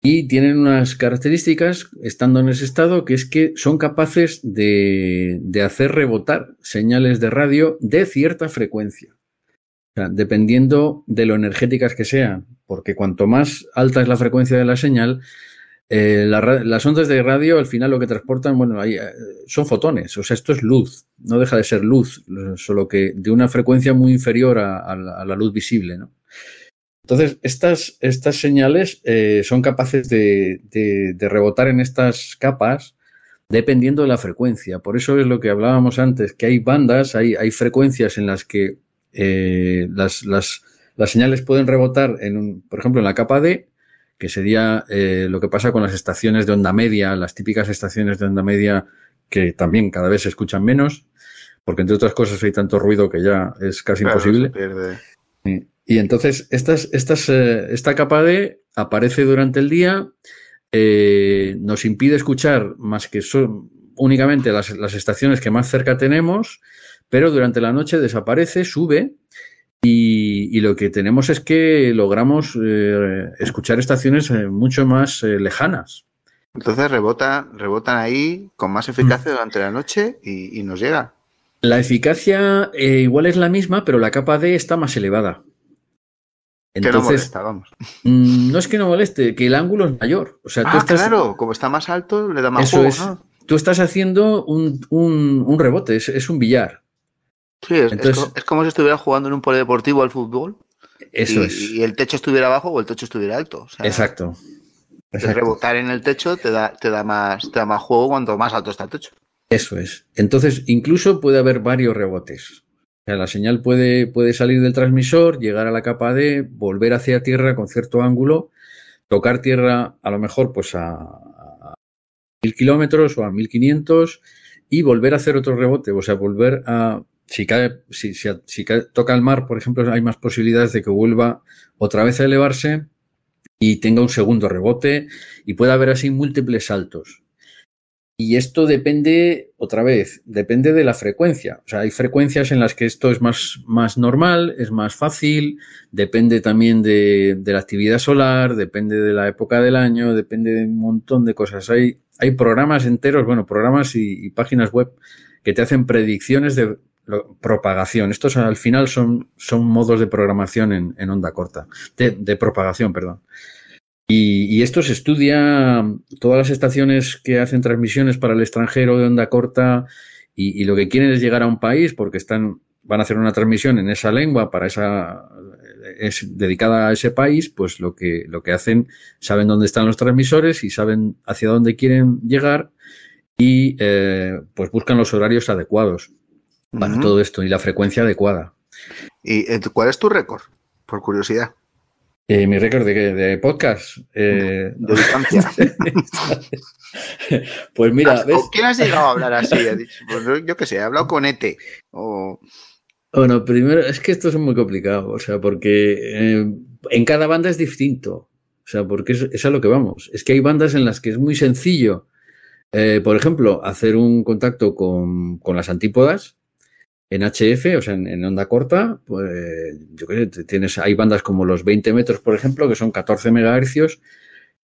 Speaker 3: y tienen unas características, estando en ese estado, que es que son capaces de, de hacer rebotar señales de radio de cierta frecuencia. O sea, dependiendo de lo energéticas que sean, porque cuanto más alta es la frecuencia de la señal, eh, las ondas de radio al final lo que transportan, bueno, eh, son fotones, o sea, esto es luz, no deja de ser luz, solo que de una frecuencia muy inferior a, la, luz visible, Entonces, estas, señales eh, son capaces de, rebotar en estas capas dependiendo de la frecuencia. Por eso es lo que hablábamos antes, que hay bandas, hay, frecuencias en las que las, señales pueden rebotar, en un, por ejemplo, en la capa D, que sería eh, lo que pasa con las estaciones de onda media, las típicas estaciones de onda media que también cada vez se escuchan menos, porque entre otras cosas hay tanto ruido que ya es casi imposible. Y, entonces estas, estas, eh, esta capa D aparece durante el día, eh, nos impide escuchar más que son únicamente las, las estaciones que más cerca tenemos, pero durante la noche desaparece, sube y, lo que tenemos es
Speaker 2: que logramos eh, escuchar estaciones eh, mucho más eh, lejanas. Entonces rebota, rebotan ahí con más eficacia mm. durante la noche y, nos llega. La eficacia igual es la misma, pero la capa D está más elevada.
Speaker 3: Entonces, que no molesta, vamos. Mm, no es que no moleste, que el ángulo es mayor. O sea, ah, estás, claro,
Speaker 2: como está más alto, le da más eso
Speaker 3: Tú estás haciendo un, rebote, es, un billar
Speaker 2: es, es, como, si estuviera jugando en un polideportivo al fútbol. Eso es. Y el techo estuviera abajo o el techo estuviera alto. exacto. Rebotar en el techo te da, te, da más, juego cuanto más alto está el techo.
Speaker 3: Eso es. Entonces, incluso puede haber varios rebotes. sea, la señal puede, puede salir del transmisor, llegar a la capa D, volver hacia tierra con cierto ángulo, tocar tierra a lo mejor pues a, mil kilómetros o a mil quinientos y volver a hacer otro rebote, o sea, volver a si, cae, si, si, si toca el mar, por ejemplo, hay más posibilidades de que vuelva otra vez a elevarse y tenga un segundo rebote y pueda haber así múltiples saltos. Y esto depende, otra vez, depende de la frecuencia. O sea, hay frecuencias en las que esto es más, más normal, es más fácil, depende también de, la actividad solar, depende de la época del año, depende de un montón de cosas. Hay, hay programas enteros, bueno, programas y páginas web que te hacen predicciones de, propagación. Estos al final son, son modos de programación en, onda corta, de, propagación, perdón. Y, y, esto se estudia, todas las estaciones que hacen transmisiones para el extranjero de onda corta y, lo que quieren es llegar a un país porque están, van a hacer una transmisión en esa lengua para esa, es dedicada a ese país, pues lo que, lo que hacen, saben dónde están los transmisores y saben hacia dónde quieren llegar y eh, pues buscan los horarios adecuados para todo esto y la frecuencia adecuada. ¿Y eh, cuál es tu récord? Por curiosidad. Eh, mi récord de, de podcast. Eh, de distancia.
Speaker 2: pues mira. ¿Ves? has llegado a hablar así? Pues yo qué sé, he hablado con Ete.
Speaker 3: Bueno, primero, es que esto es muy complicado, o sea, porque en cada banda es distinto. O sea, porque es, a lo que vamos. Es que hay bandas en las que es muy sencillo, por ejemplo, hacer un contacto con las antípodas en HF, o sea, en, onda corta, pues yo creo que tienes, hay bandas como los 20 metros, por ejemplo, que son 14 megahercios,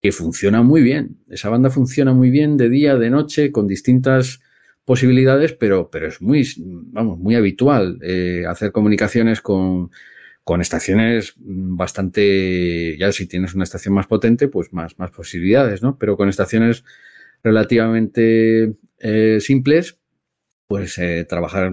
Speaker 3: que funciona muy bien. Esa banda funciona muy bien de día, de noche, con distintas posibilidades, pero, pero es muy, vamos, muy habitual eh, hacer comunicaciones con, estaciones bastante, ya si tienes una estación más potente, pues más, más posibilidades, ¿no? Pero con estaciones relativamente eh, simples, pues eh, trabajar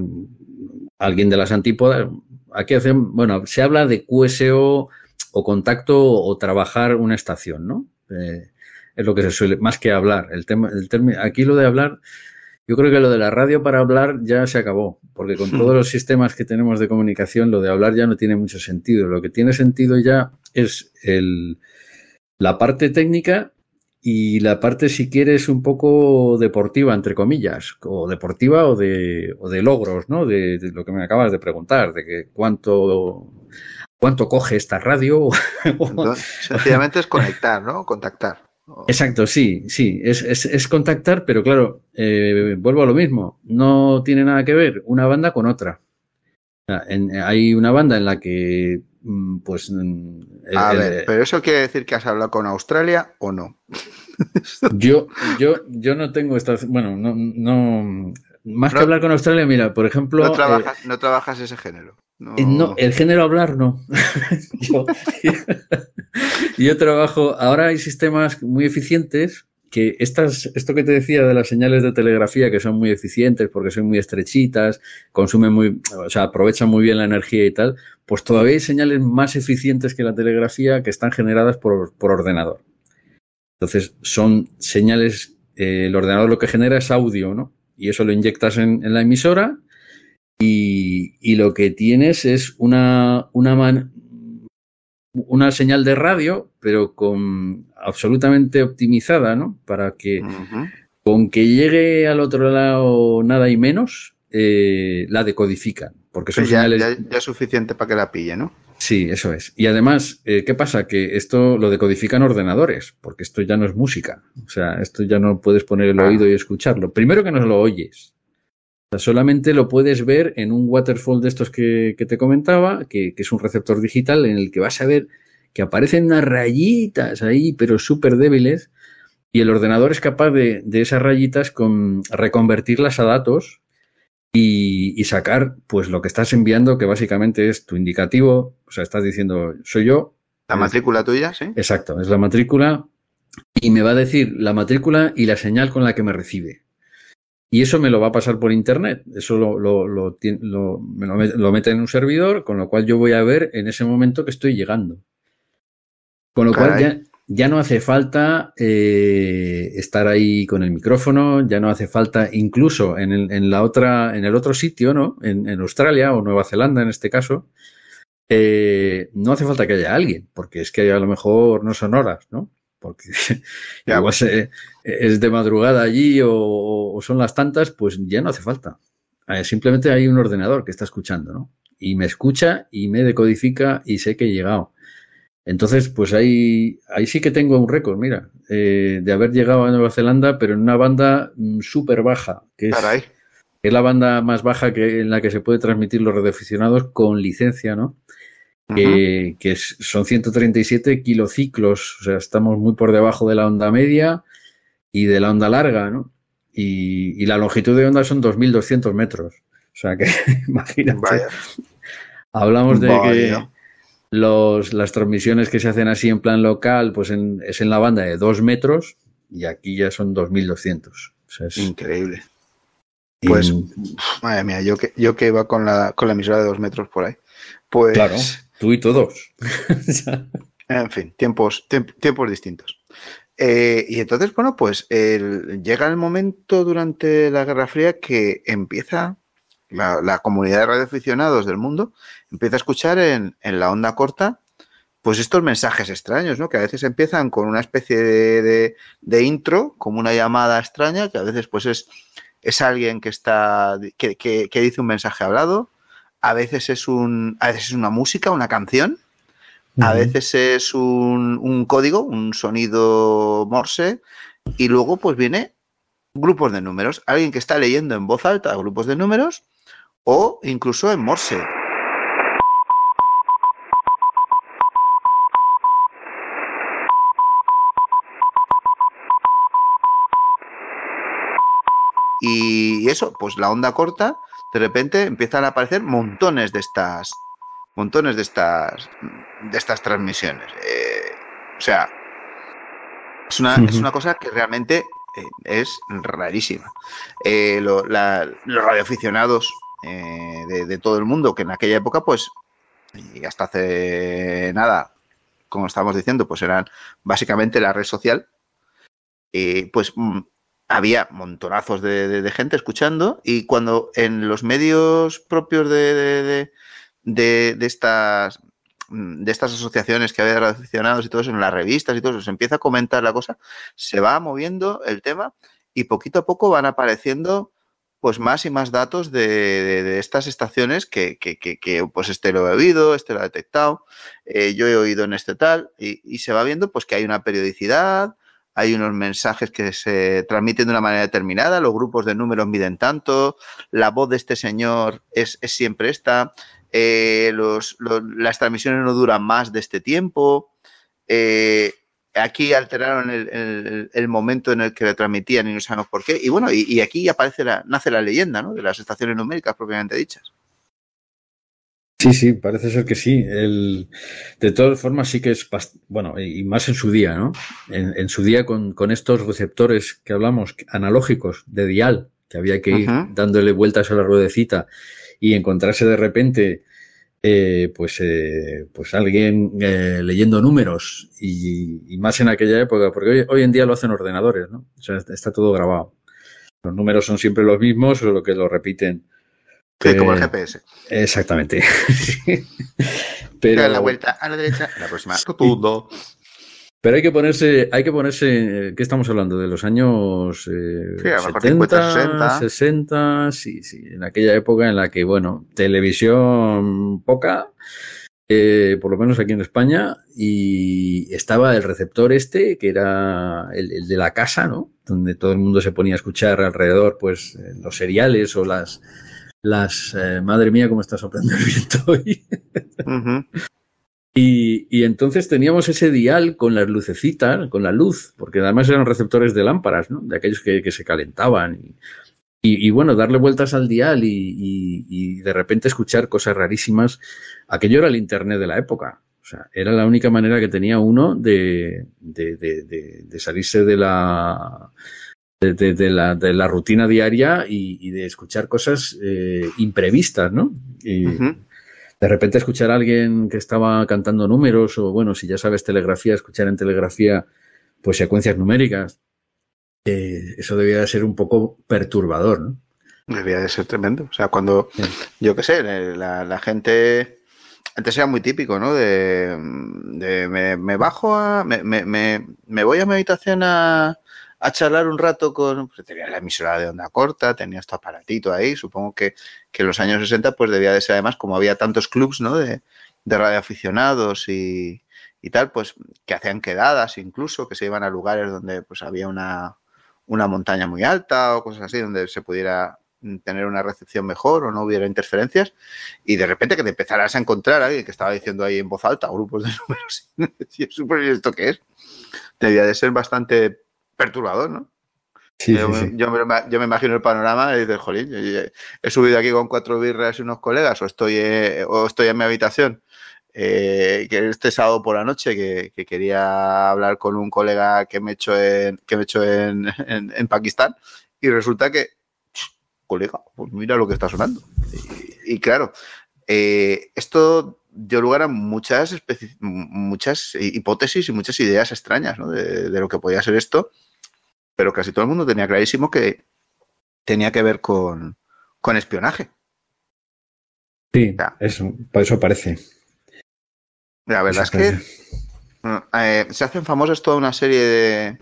Speaker 3: alguien de las antípodas. Aquí hacen, bueno, se habla de QSO o contacto o trabajar una estación, ¿no? Eh, es lo que se suele, más que hablar. El tema, el término, aquí lo de hablar, yo creo que lo de la radio para hablar ya se acabó, porque con todos los sistemas que tenemos de comunicación, lo de hablar ya no tiene mucho sentido. Lo que tiene sentido ya es el, la parte técnica y la parte, si quieres, un poco deportiva, entre comillas, o deportiva o de, o de logros, ¿no? De, lo que me acabas de preguntar, de que cuánto, cuánto coge esta radio.
Speaker 2: sencillamente es conectar, ¿no? Contactar.
Speaker 3: Exacto, sí, sí, es, es, contactar, pero claro, eh, vuelvo a lo mismo, no tiene nada que ver una banda con otra. hay una banda en la que Mm, pues... Mm,
Speaker 2: eh, A eh, ver, pero eso quiere decir que has hablado con Australia o no.
Speaker 3: Yo, yo, yo no tengo esta... Bueno, no... no más que hablar con Australia, mira, por ejemplo... No eh,
Speaker 2: trabajas, ese género. No.
Speaker 3: el género hablar no. yo, trabajo, ahora hay sistemas muy eficientes que esto que te decía de las señales de telegrafía que son muy eficientes porque son muy estrechitas, consumen muy, o sea, aprovechan muy bien la energía y tal, pues todavía hay señales más eficientes que la telegrafía que están generadas por, ordenador. Entonces, son señales, eh, el ordenador lo que genera es audio, ¿no? Y eso lo inyectas en, la emisora y, lo que tienes es una, una man, una señal de radio, pero con absolutamente optimizada, ¿no? Para que con que llegue al otro lado nada y menos, eh, la decodifican. Porque son pues ya, ya, es suficiente para que la pille, ¿no? Sí, eso es. Y además, eh, ¿qué pasa? Que esto lo decodifican ordenadores, porque esto ya no es música. O sea, esto ya no puedes poner el ah. oído y escucharlo. Primero que no lo oyes solamente lo puedes ver en un waterfall de estos que, te comentaba, que, es un receptor digital en el que vas a ver que aparecen unas rayitas ahí, pero súper débiles, y el ordenador es capaz de, esas rayitas con, reconvertirlas a datos y, sacar pues lo que estás enviando, que básicamente es tu indicativo, o sea, estás diciendo, soy yo. La matrícula tuya, sí. Exacto, es la matrícula y me va a decir la matrícula y la señal con la que me recibe. Y eso me lo va a pasar por internet. Eso lo, lo, mete en un servidor, con lo cual yo voy a ver en ese momento que estoy llegando. Con lo cual ya, no hace falta eh, estar ahí con el micrófono, ya no hace falta, incluso en el, en la otra, en el otro sitio, ¿no? En, Australia o Nueva Zelanda en este caso, eh, no hace falta que haya alguien, porque es que a lo mejor no son horas, ¿no? porque ya, es de madrugada allí o, son las tantas, pues ya no hace falta. Eh, simplemente hay un ordenador que está escuchando, ¿no? Y me escucha y me decodifica y sé que he llegado. Entonces, pues ahí, ahí sí que tengo un récord, mira, eh, de haber llegado a Nueva Zelanda, pero en una banda mm, súper baja, que es, la banda más baja que, en la que se puede transmitir los radioaficionados con licencia, ¿no? que, que, son 137 kilociclos, o sea, estamos muy por debajo de la onda media y de la onda larga, ¿no? Y, la longitud de onda son 2.200 metros. O sea que, imagínate, hablamos de que los, las transmisiones que se hacen así en plan local, pues es en la banda de 2 metros y aquí ya son
Speaker 2: 2.200. O sea, es Increíble. Pues, madre mía, yo que, yo que iba con la, con la emisora de 2 metros por ahí. Pues, Tú y todos. en fin, tiempos, tiempos distintos. Eh, y entonces, bueno, pues llega el momento durante la Guerra Fría que empieza la, comunidad de radioaficionados del mundo, empieza a escuchar en, en, la onda corta, pues estos mensajes extraños, ¿no? Que a veces empiezan con una especie de, de, intro, como una llamada extraña, que a veces pues es, es alguien que está, que dice un mensaje hablado, a veces es, un, a veces es una música, una canción, a veces es un, un, código, un sonido morse, y luego pues viene grupos de números, alguien que está leyendo en voz alta grupos de números o incluso en morse. Y eso, pues la onda corta de repente empiezan a aparecer montones de estas, montones de estas, de estas transmisiones. Eh, o sea, es una, cosa que realmente eh, es rarísima. Eh, los radioaficionados de, todo el mundo, que en aquella época, pues, y hasta hace nada, como estamos diciendo, pues eran básicamente la red social, pues mm, había montonazos de, gente escuchando y cuando en los medios propios de, estas mm, de estas asociaciones que había de y todo eso, en las revistas y todo eso, se empieza a comentar la cosa, se va moviendo el tema y poquito a poco van apareciendo pues más y más datos de, estas estaciones que, pues este lo he oído, este lo ha detectado, eh, yo he oído en este tal, y, y, se va viendo pues que hay una periodicidad, hay unos mensajes que se transmiten de una manera determinada, los grupos de números miden tanto, la voz de este señor es, siempre esta, eh, las transmisiones no duran más de este tiempo. Eh, aquí alteraron el, momento en el que le transmitían y no sabemos por qué. Y bueno, y, y aquí aparece la, nace la leyenda de las estaciones numéricas propiamente dichas.
Speaker 3: Sí, sí, parece ser que sí. El, de todas formas, sí que es, bueno, y más en su día, ¿no? En, en su día con, con, estos receptores que hablamos, analógicos, de dial, que había que ir dándole vueltas a la ruedecita y encontrarse de repente, eh, pues, eh, pues alguien eh, leyendo números y, más en aquella época, porque hoy, hoy en día lo hacen ordenadores, ¿no? O sea, está todo grabado. Los números son siempre los mismos, lo que lo repiten como el GPS. Exactamente. pero... la vuelta
Speaker 2: a próxima.
Speaker 3: Pero hay que ponerse, hay que ponerse, ¿qué estamos hablando? ¿De los años eh, 70, 50, 60. Sí, sí, en aquella época en la que, bueno, televisión poca, eh, por lo menos aquí en España, y estaba el receptor este, que era el, el, de la casa, ¿no? Donde todo el mundo se ponía a escuchar alrededor, pues, eh, los seriales o las las, eh, madre mía, cómo está soplando el viento hoy. y, y, entonces teníamos ese dial con las lucecitas, con la luz, porque además eran receptores de lámparas, ¿no? De aquellos que, que se calentaban. Y, bueno, darle vueltas al dial y, de repente escuchar cosas rarísimas. Aquello era el internet de la época. O sea, era la única manera que tenía uno de, de salirse de la de, la, de la, rutina diaria y, de escuchar cosas eh, imprevistas, ¿no? Y De repente escuchar a alguien que estaba cantando números o, bueno, si ya sabes telegrafía, escuchar en telegrafía pues secuencias numéricas, eh, eso debía de ser un poco perturbador, ¿no? Debía de ser tremendo. O sea, cuando,
Speaker 2: yo qué sé, eh, la, gente antes era muy típico, ¿no? De, me, bajo a. Me, me, me, voy a mi habitación a, a charlar un rato con, pues, tenía la emisora de onda corta, tenía este aparatito ahí, supongo que, en los años 60 pues debía de ser además, como había tantos clubs, De, de radioaficionados y, tal, pues que hacían quedadas incluso, que se iban a lugares donde pues había una, una montaña muy alta o cosas así, donde se pudiera mm, tener una recepción mejor o no hubiera interferencias y de repente que te empezaras a encontrar a alguien que estaba diciendo ahí en voz alta grupos de números y esto qué es debía de ser bastante perturbador, ¿no? yo, me, yo, me, imagino el panorama y dices, jolín, he subido aquí con cuatro birras y unos colegas, o estoy, eh, o estoy en mi habitación, eh, que este sábado por la noche que, quería hablar con un colega que me he hecho en, que me hecho en, en, Pakistán, y resulta que, colega, pues mira lo que está sonando. Y, claro, eh, esto dio lugar a muchas, muchas hipótesis y muchas ideas extrañas de, de lo que podía ser esto pero casi todo el mundo tenía clarísimo que tenía que ver con, con espionaje.
Speaker 3: Sí, eso, por eso parece.
Speaker 2: La verdad es que mm, eh, se hacen famosas toda una serie de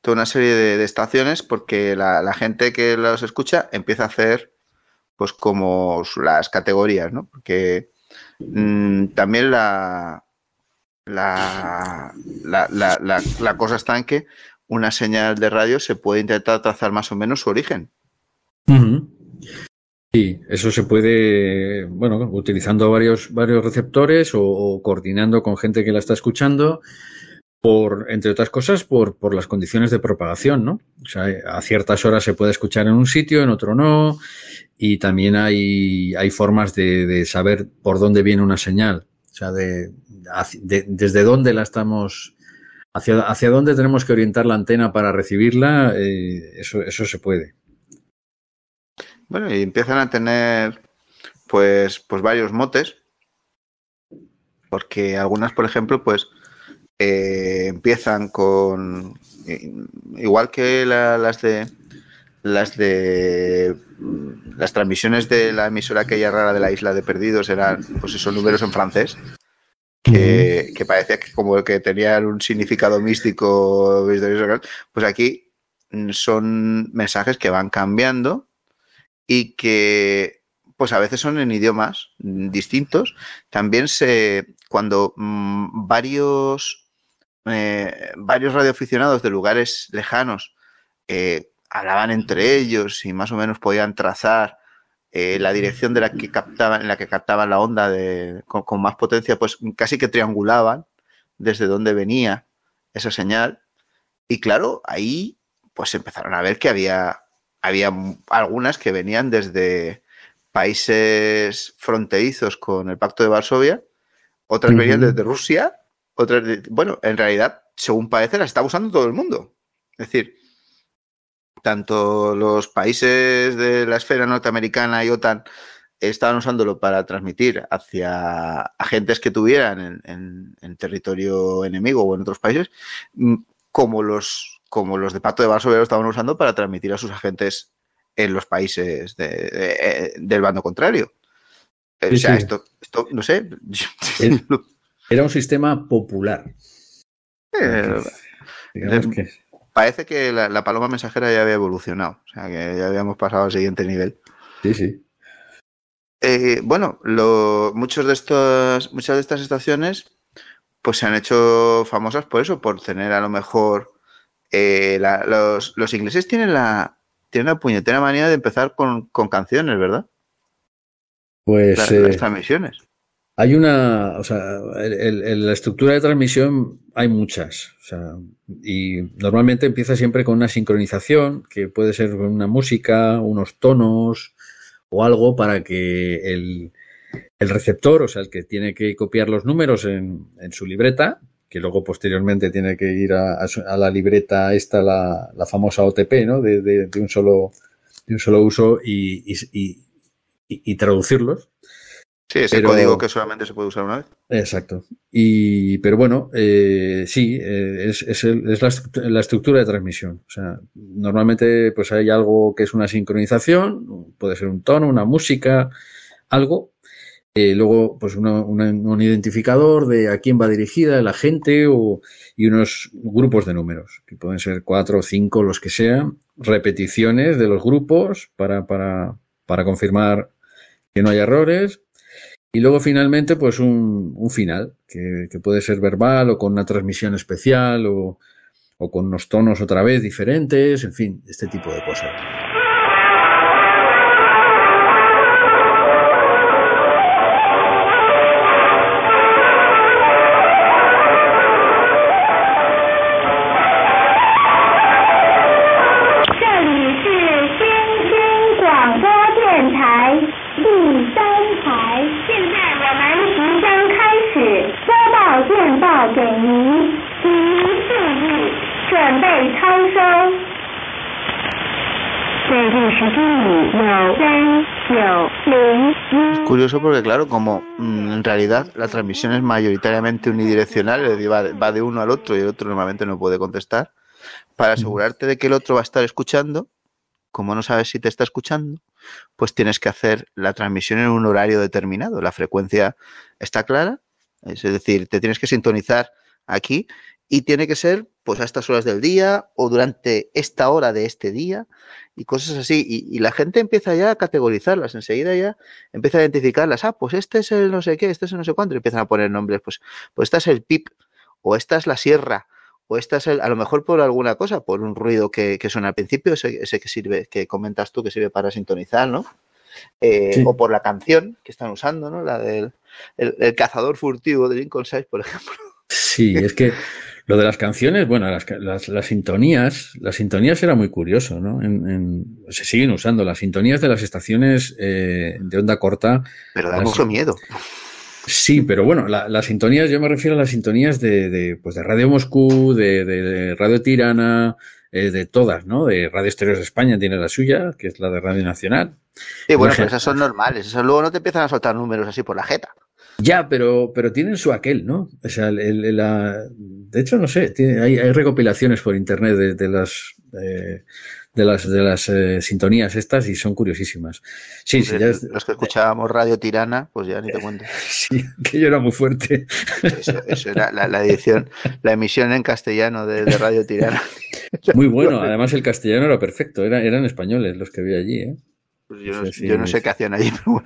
Speaker 2: toda una serie de, estaciones porque la, gente que los escucha empieza a hacer pues como las categorías, ¿no? Porque mm, también la, la, la cosa está en que una señal de radio se puede intentar trazar más o menos su origen.
Speaker 3: Sí, eso se puede, bueno, utilizando varios, varios receptores o, coordinando con gente que la está escuchando, por, entre otras cosas, por, las condiciones de propagación, ¿no? O sea, a ciertas horas se puede escuchar en un sitio, en otro no, y también hay, hay formas de, saber por dónde viene una señal, o sea, de desde dónde la estamos hacia, dónde tenemos que orientar la antena para recibirla, eh, eso, eso se puede.
Speaker 2: Bueno, y empiezan a tener pues, pues varios motes, porque algunas, por ejemplo, pues eh, empiezan con, igual que las de las de las transmisiones de la emisora aquella rara de la isla de perdidos eran pues esos números en francés que, parecía que como que tenían un significado místico, pues aquí son mensajes que van cambiando y que pues a veces son en idiomas distintos. También se cuando mm, varios eh, varios radioaficionados de lugares lejanos eh, hablaban entre ellos y más o menos podían trazar eh, la dirección de la que captaban, en la que captaban la onda con, más potencia, pues casi que triangulaban desde dónde venía esa señal. Y claro, ahí pues empezaron a ver que había, había algunas que venían desde países fronterizos con el Pacto de Varsovia, otras venían desde Rusia, otras, bueno, en realidad, según parece, las está usando todo el mundo. Es decir, tanto los países de la esfera norteamericana y OTAN estaban usándolo para transmitir hacia agentes que tuvieran en, territorio enemigo o en otros países, mm, como los, como los de Pacto de Varsovia lo estaban usando para transmitir a sus agentes en los países eh, del bando contrario. Eh, o sea, esto, no sé. Era un sistema popular. Eh, parece que la, paloma mensajera ya había evolucionado, o sea que ya habíamos pasado al siguiente nivel. Sí, sí. Eh, bueno, muchos de muchas de estas estaciones pues se han hecho famosas por eso, por tener a lo mejor... Eh, los, ingleses tienen la, tienen una puñetera manía de empezar con, con canciones, ¿verdad?
Speaker 3: Pues... las eh,
Speaker 2: transmisiones.
Speaker 3: Hay una, o sea, el, la estructura de transmisión hay muchas, o sea, y normalmente empieza siempre con una sincronización, que puede ser una música, unos tonos o algo para que el, receptor, o sea, el que tiene que copiar los números en, su libreta, que luego posteriormente tiene que ir a, la libreta esta, la, famosa OTP, ¿no? De, un solo, de un solo uso y traducirlos. Sí, ese código
Speaker 2: que solamente se puede usar una vez.
Speaker 3: Exacto. Y, pero bueno, eh, sí, eh, es, es, la, estructura de transmisión. O sea, normalmente pues hay algo que es una sincronización, puede ser un tono, una música, algo. Eh, luego, pues un identificador de a quién va dirigida la gente y unos grupos de números, que pueden ser cuatro o cinco, los que sean, repeticiones de los grupos para, para, para confirmar que no hay errores, y luego finalmente, pues un, final, que, puede ser verbal o con una transmisión especial o, o con unos tonos otra vez diferentes, en fin, este tipo de cosas.
Speaker 2: curioso porque, claro, como mm, en realidad la transmisión es mayoritariamente unidireccional, va de uno al otro y el otro normalmente no puede contestar, para asegurarte de que el otro va a estar escuchando, como no sabes si te está escuchando, pues tienes que hacer la transmisión en un horario determinado. La frecuencia está clara, es decir, te tienes que sintonizar aquí y tiene que ser pues a estas horas del día o durante esta hora de este día y cosas así. Y, la gente empieza ya a categorizarlas, enseguida ya empieza a identificarlas. Ah, pues este es el no sé qué, este es el no sé cuánto. Y empiezan a poner nombres, pues, pues esta es el pip o esta es la sierra o esta es el, a lo mejor por alguna cosa, por un ruido que, que suena al principio, ese, que sirve, que comentas tú que sirve para sintonizar, ¿no? Eh, o por la canción que están usando, ¿no? La del el, cazador furtivo de Lincoln 6, por ejemplo. Sí,
Speaker 3: es que lo de las canciones, bueno, las, sintonías, las sintonías era muy curioso, ¿no? se siguen usando las sintonías de las estaciones eh, de onda corta. Pero da mucho miedo. Sí, pero bueno, las sintonías, yo me refiero a las sintonías de, pues de Radio Moscú, de, Radio Tirana, eh, de todas, ¿no? De Radio exteriores de España tiene la suya, que es la de Radio Nacional.
Speaker 2: Sí, bueno, pero esas son normales. esas luego no te empiezan a soltar números así por la jeta.
Speaker 3: Ya, pero, pero tienen su aquel, ¿no? O sea, de hecho, no sé, hay, hay, recopilaciones por internet de, las... Eh, de las, de las eh, sintonías estas y son curiosísimas. Sí,
Speaker 2: los que escuchábamos Radio Tirana, pues ya ni te cuento. Sí, que yo era muy fuerte. Eso, era la, edición, la emisión en castellano de, Radio Tirana. Muy bueno,
Speaker 3: además el castellano era perfecto, eran españoles los que vi allí. ¿eh? Pues yo, no, sé qué hacían allí, pero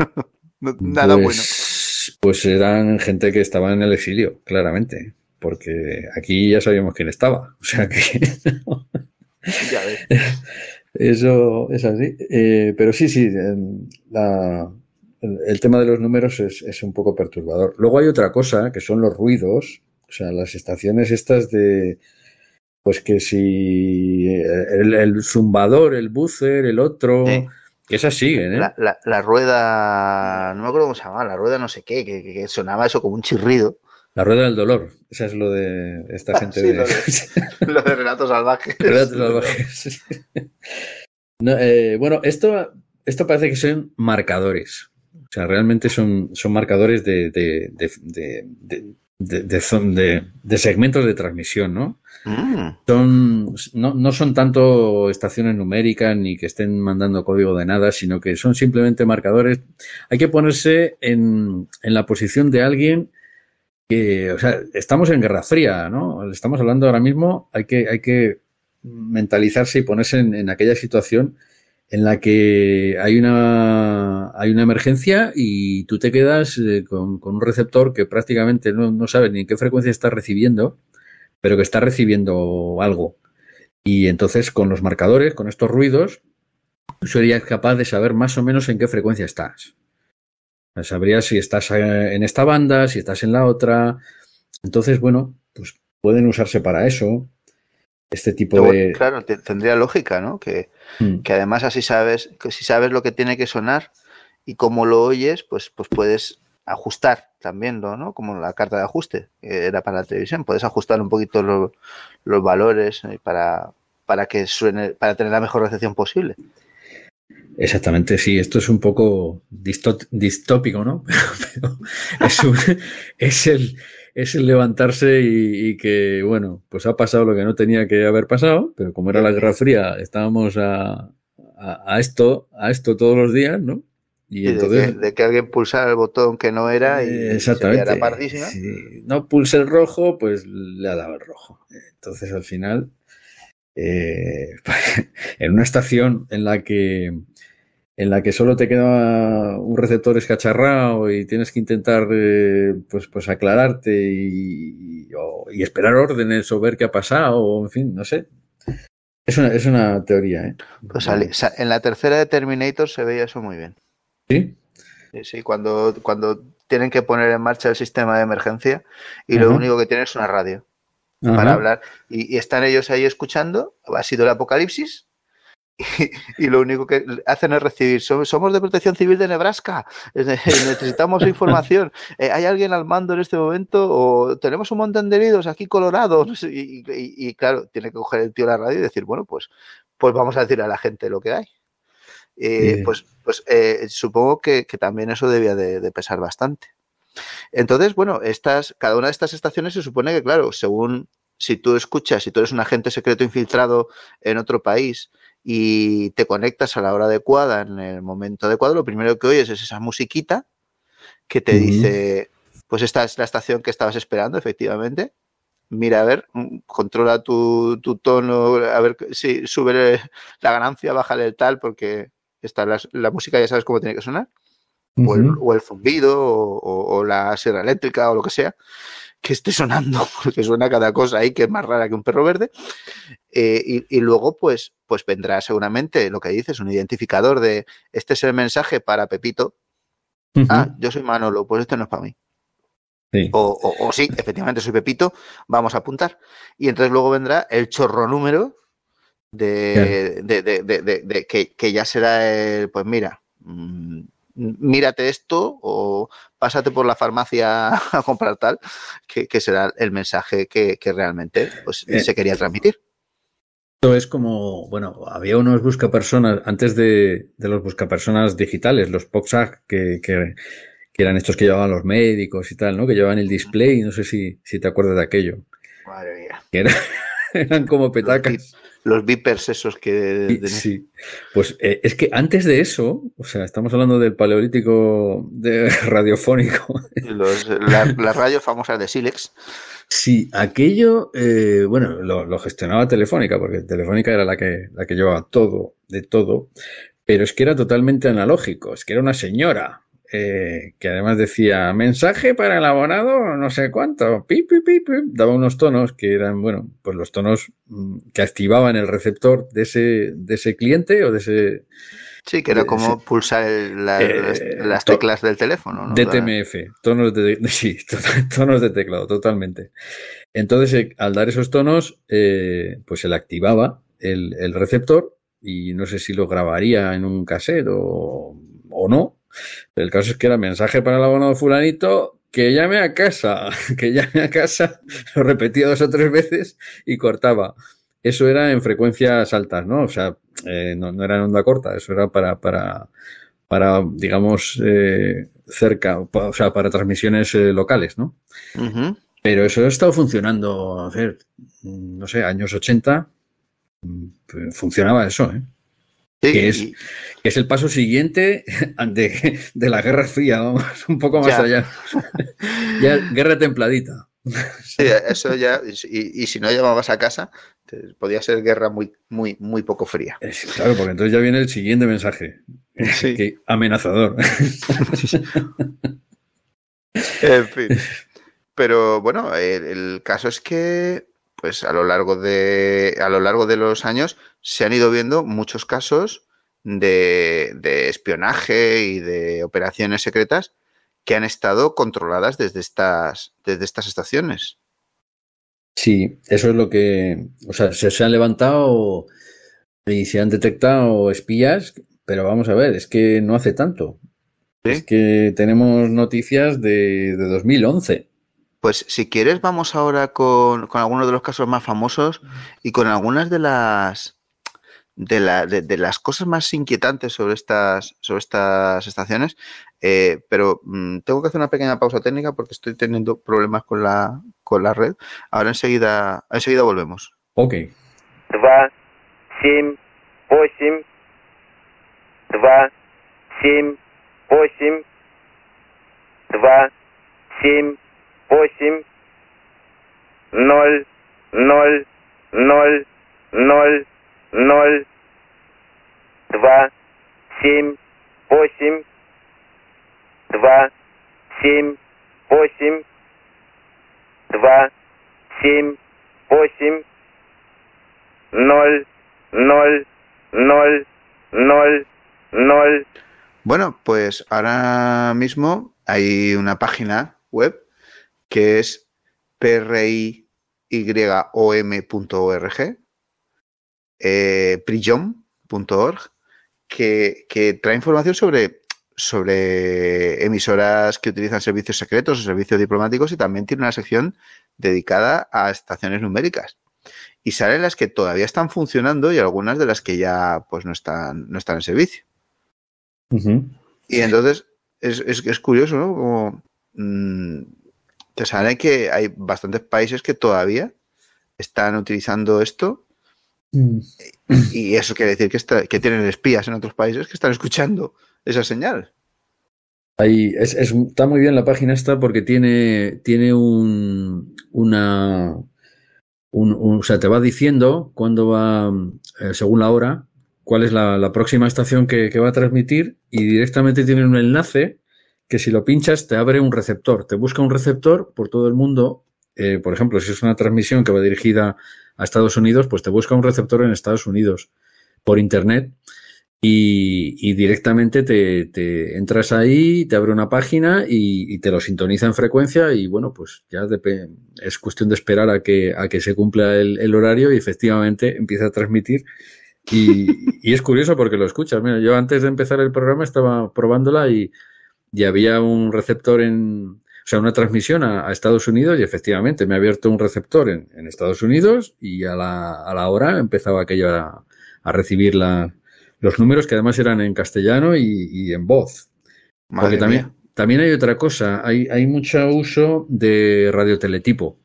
Speaker 3: bueno, nada pues bueno pues, eran gente que estaba en el exilio, claramente. Porque aquí ya sabíamos quién estaba. O sea que. Eso es así. Eh, pero sí, sí, em, el, tema de los números es, un poco perturbador. Luego hay otra cosa, que son los ruidos, o sea, las estaciones estas de, pues que si el, zumbador,
Speaker 2: el buzzer, el otro, esas siguen, ¿eh? La, rueda, no me acuerdo cómo se llamaba, la rueda no sé qué, que, sonaba eso como un chirrido. La rueda del dolor, esa es lo de esta ah, gente. de... Lo, de, relatos salvajes. Relatos salvajes.
Speaker 3: Eh, bueno, esto, esto parece que son marcadores. O sea, realmente son, son marcadores de segmentos de transmisión, ¿no? Mm. Son, no, no, son tanto estaciones numéricas ni que estén mandando código de nada, sino que son simplemente marcadores. Hay que ponerse en, la posición de alguien que, o sea, estamos en Guerra Fría, ¿no? Estamos hablando ahora mismo, hay que, hay que mentalizarse y ponerse en, aquella situación en la que hay una, hay una emergencia y tú te quedas eh, con, con un receptor que prácticamente no, no sabe ni en qué frecuencia está recibiendo pero que está recibiendo algo. Y entonces con los marcadores, con estos ruidos, tú serías capaz de saber más o menos en qué frecuencia estás. Sabrías si estás eh, en esta banda, si estás en la otra. Entonces, bueno, pues pueden usarse para eso. Este tipo de.
Speaker 2: Claro, tendría lógica, ¿no? Hmm. Que, además así sabes, que si sabes lo que tiene que sonar y cómo lo oyes, pues, pues puedes ajustar también, ¿no? Como la carta de ajuste que era para la televisión. Puedes ajustar un poquito los valores eh, para, para que suene, para tener la mejor recepción posible.
Speaker 3: Exactamente, sí, esto es un poco distópico, ¿no? es, el, es el levantarse y, que, bueno, pues ha pasado lo que no tenía que haber pasado, pero como era la Guerra Fría, estábamos a, a esto, a esto todos los días, ¿no? Y de,
Speaker 2: que, alguien pulsara el botón que no era y exactamente. Se no pulse el rojo, pues
Speaker 3: le ha dado el rojo. Entonces al final, eh, en una estación en la que en la que solo te queda un receptor escacharrado y tienes que intentar eh, pues, pues aclararte y,
Speaker 2: esperar órdenes o ver qué ha pasado, o, en fin, no sé.
Speaker 3: Es una, es una teoría. ¿eh?
Speaker 2: Pues en la tercera de Terminator se veía eso muy bien. Sí, sí, cuando, cuando tienen que poner en marcha el sistema de emergencia y lo único que tienen es una radio
Speaker 1: para hablar.
Speaker 2: Y, están ellos ahí escuchando, ha sido el apocalipsis. Y, lo único que hacen es recibir, somos, de protección civil de Nebraska, necesitamos información, eh, ¿hay alguien al mando en este momento? O tenemos un montón de heridos aquí colorados. Y, claro, tiene que coger el tío la radio y decir, bueno, pues, pues vamos a decir a la gente lo que hay. Eh, pues, pues eh, supongo que, también eso debía de, pesar bastante. Entonces, bueno, estas, cada una de estas estaciones se supone que, claro, según si tú escuchas, si tú eres un agente secreto infiltrado en otro país y te conectas a la hora adecuada, en el momento adecuado, lo primero que oyes es esa musiquita que te dice, pues esta es la estación que estabas esperando, efectivamente, mira, a ver, mm, controla tu, tu, tono, a ver si sube la ganancia, bájale el tal, porque está la, música, ya sabes cómo tiene que sonar, o, el, zumbido, o, la sierra eléctrica, o lo que sea, que esté sonando, porque suena cada cosa ahí que es más rara que un perro verde. Eh, y, luego, pues, pues vendrá seguramente lo que dices, un identificador de este es el mensaje para Pepito. Ah, yo soy Manolo, pues este no es para mí. O, o, sí, efectivamente soy Pepito, vamos a apuntar. Y entonces luego vendrá el chorro número, de, de, de, de que, que, ya será el, pues mira, mm, mírate esto o pásate por la farmacia a comprar tal, que, que será el mensaje que, realmente pues, eh. se quería transmitir.
Speaker 3: Esto es como, bueno, había unos buscapersonas, antes de, de los buscapersonas digitales, los POXAG, que, que, eran estos que llevaban los médicos y tal, ¿no? Que llevaban el display, no sé si, si te acuerdas de aquello. Madre mía. Que
Speaker 2: eran como petacas los vipers esos que...
Speaker 3: Sí, pues eh, es que antes de eso, o sea, estamos hablando del paleolítico de, radiofónico.
Speaker 2: la, las
Speaker 3: radios famosas de Silex. Sí, aquello, eh, bueno, lo, lo, gestionaba Telefónica, porque Telefónica era la que, la que llevaba todo, de todo, pero es que era totalmente analógico, es que era una señora que además decía mensaje para el abonado, no sé cuánto, daba unos tonos que eran, bueno, pues los tonos mm, que activaban el receptor de ese, de ese cliente o de ese... Sí, que era como
Speaker 2: pulsar eh, las eh, teclas del teléfono. DTMF,
Speaker 3: tonos de, sí, tonos de teclado, totalmente. Entonces, eh, al dar esos tonos, pues se activaba el, receptor y no sé si lo grabaría en un cassette o no, el caso es que era mensaje para el abonado fulanito, que llame a casa, que llame a casa, lo repetía dos o tres veces y cortaba. Eso era en frecuencias altas, ¿no? O sea, eh, no, era en onda corta, eso era para, para, para digamos, eh, cerca, o sea, para transmisiones eh, locales, ¿no? Pero eso ha estado funcionando, a no sé, años 80, mm, funcionaba eso, ¿eh? que, es, es el paso siguiente de, la Guerra Fría, vamos, un
Speaker 2: poco más allá. ya, guerra templadita. Sí, eso ya, y, si no llamabas a casa, podía ser guerra muy, muy, muy poco fría. claro,
Speaker 3: porque entonces ya viene el siguiente mensaje, amenazador.
Speaker 2: Pero bueno, el caso es que pues a lo largo de a lo largo de los años se han ido viendo muchos casos de, espionaje y de operaciones secretas que han estado controladas desde estas desde estas estaciones.
Speaker 3: Sí, eso es lo que, o sea, se, han levantado y se han detectado espías, pero vamos a ver, es que no hace tanto. Es que
Speaker 2: tenemos noticias de, de 2011. Pues si quieres, vamos ahora con, con algunos de los casos más famosos y con algunas de las de, la, de, de las cosas más inquietantes sobre estas, sobre estas estaciones. Eh, pero mmm, tengo que hacer una pequeña pausa técnica porque estoy teniendo problemas con la, con la red. Ahora enseguida, enseguida volvemos. Ok.
Speaker 1: 2, 7, 8, 2, 7, 8, 2, 7, восемь, ноль, ноль, ноль, ноль, ноль, два, семь, восемь, два, семь, восемь, два, семь, восемь, ноль, ноль, ноль, ноль, ноль.
Speaker 2: Bueno, pues ahora mismo hay una página web que es priyom.org eh, que, que, trae información sobre, sobre emisoras que utilizan servicios secretos o servicios diplomáticos y también tiene una sección dedicada a estaciones numéricas. Y salen las que todavía están funcionando y algunas de las que ya pues no están, no están en servicio. Y entonces es, curioso, ¿no? Como, mm, te que, hay bastantes países que todavía están utilizando esto mm. y eso quiere decir que, que tienen espías en otros países que están escuchando esa señal. Ahí
Speaker 3: está muy bien la página esta porque tiene, tiene un, una... o sea, te va diciendo cuándo va, eh, según la hora, cuál es la, próxima estación que, que, va a transmitir y directamente tiene un enlace que si lo pinchas te abre un receptor, te busca un receptor por todo el mundo. Eh, por ejemplo, si es una transmisión que va dirigida a Estados Unidos, pues te busca un receptor en Estados Unidos por Internet y, directamente te, entras ahí, te abre una página y, te lo sintoniza en frecuencia y bueno, pues ya es cuestión de esperar a que, a que se cumpla el, horario y efectivamente empieza a transmitir y, y, es curioso porque lo escuchas. Mira, yo antes de empezar el programa estaba probándola y, y había un receptor en, o sea, una transmisión a, Estados Unidos y efectivamente me ha abierto un receptor en, Estados Unidos y a la, a la hora empezaba aquello a, recibir la, los números que además eran en castellano y, en voz. Porque también, también hay otra cosa, hay, hay mucho uso de radioteletipo.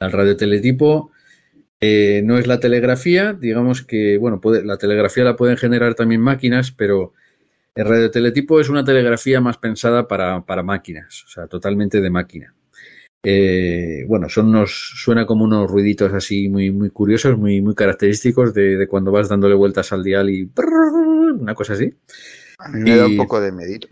Speaker 3: El radioteletipo eh, no es la telegrafía, digamos que, bueno, la telegrafía la pueden generar también máquinas, pero el teletipo es una telegrafía más pensada para, para máquinas, o sea, totalmente de máquina. Eh, bueno, son unos, suena como unos ruiditos así muy, muy curiosos, muy, muy característicos de, de cuando vas dándole vueltas al dial y
Speaker 1: una
Speaker 3: cosa así. A me da un poco de medito.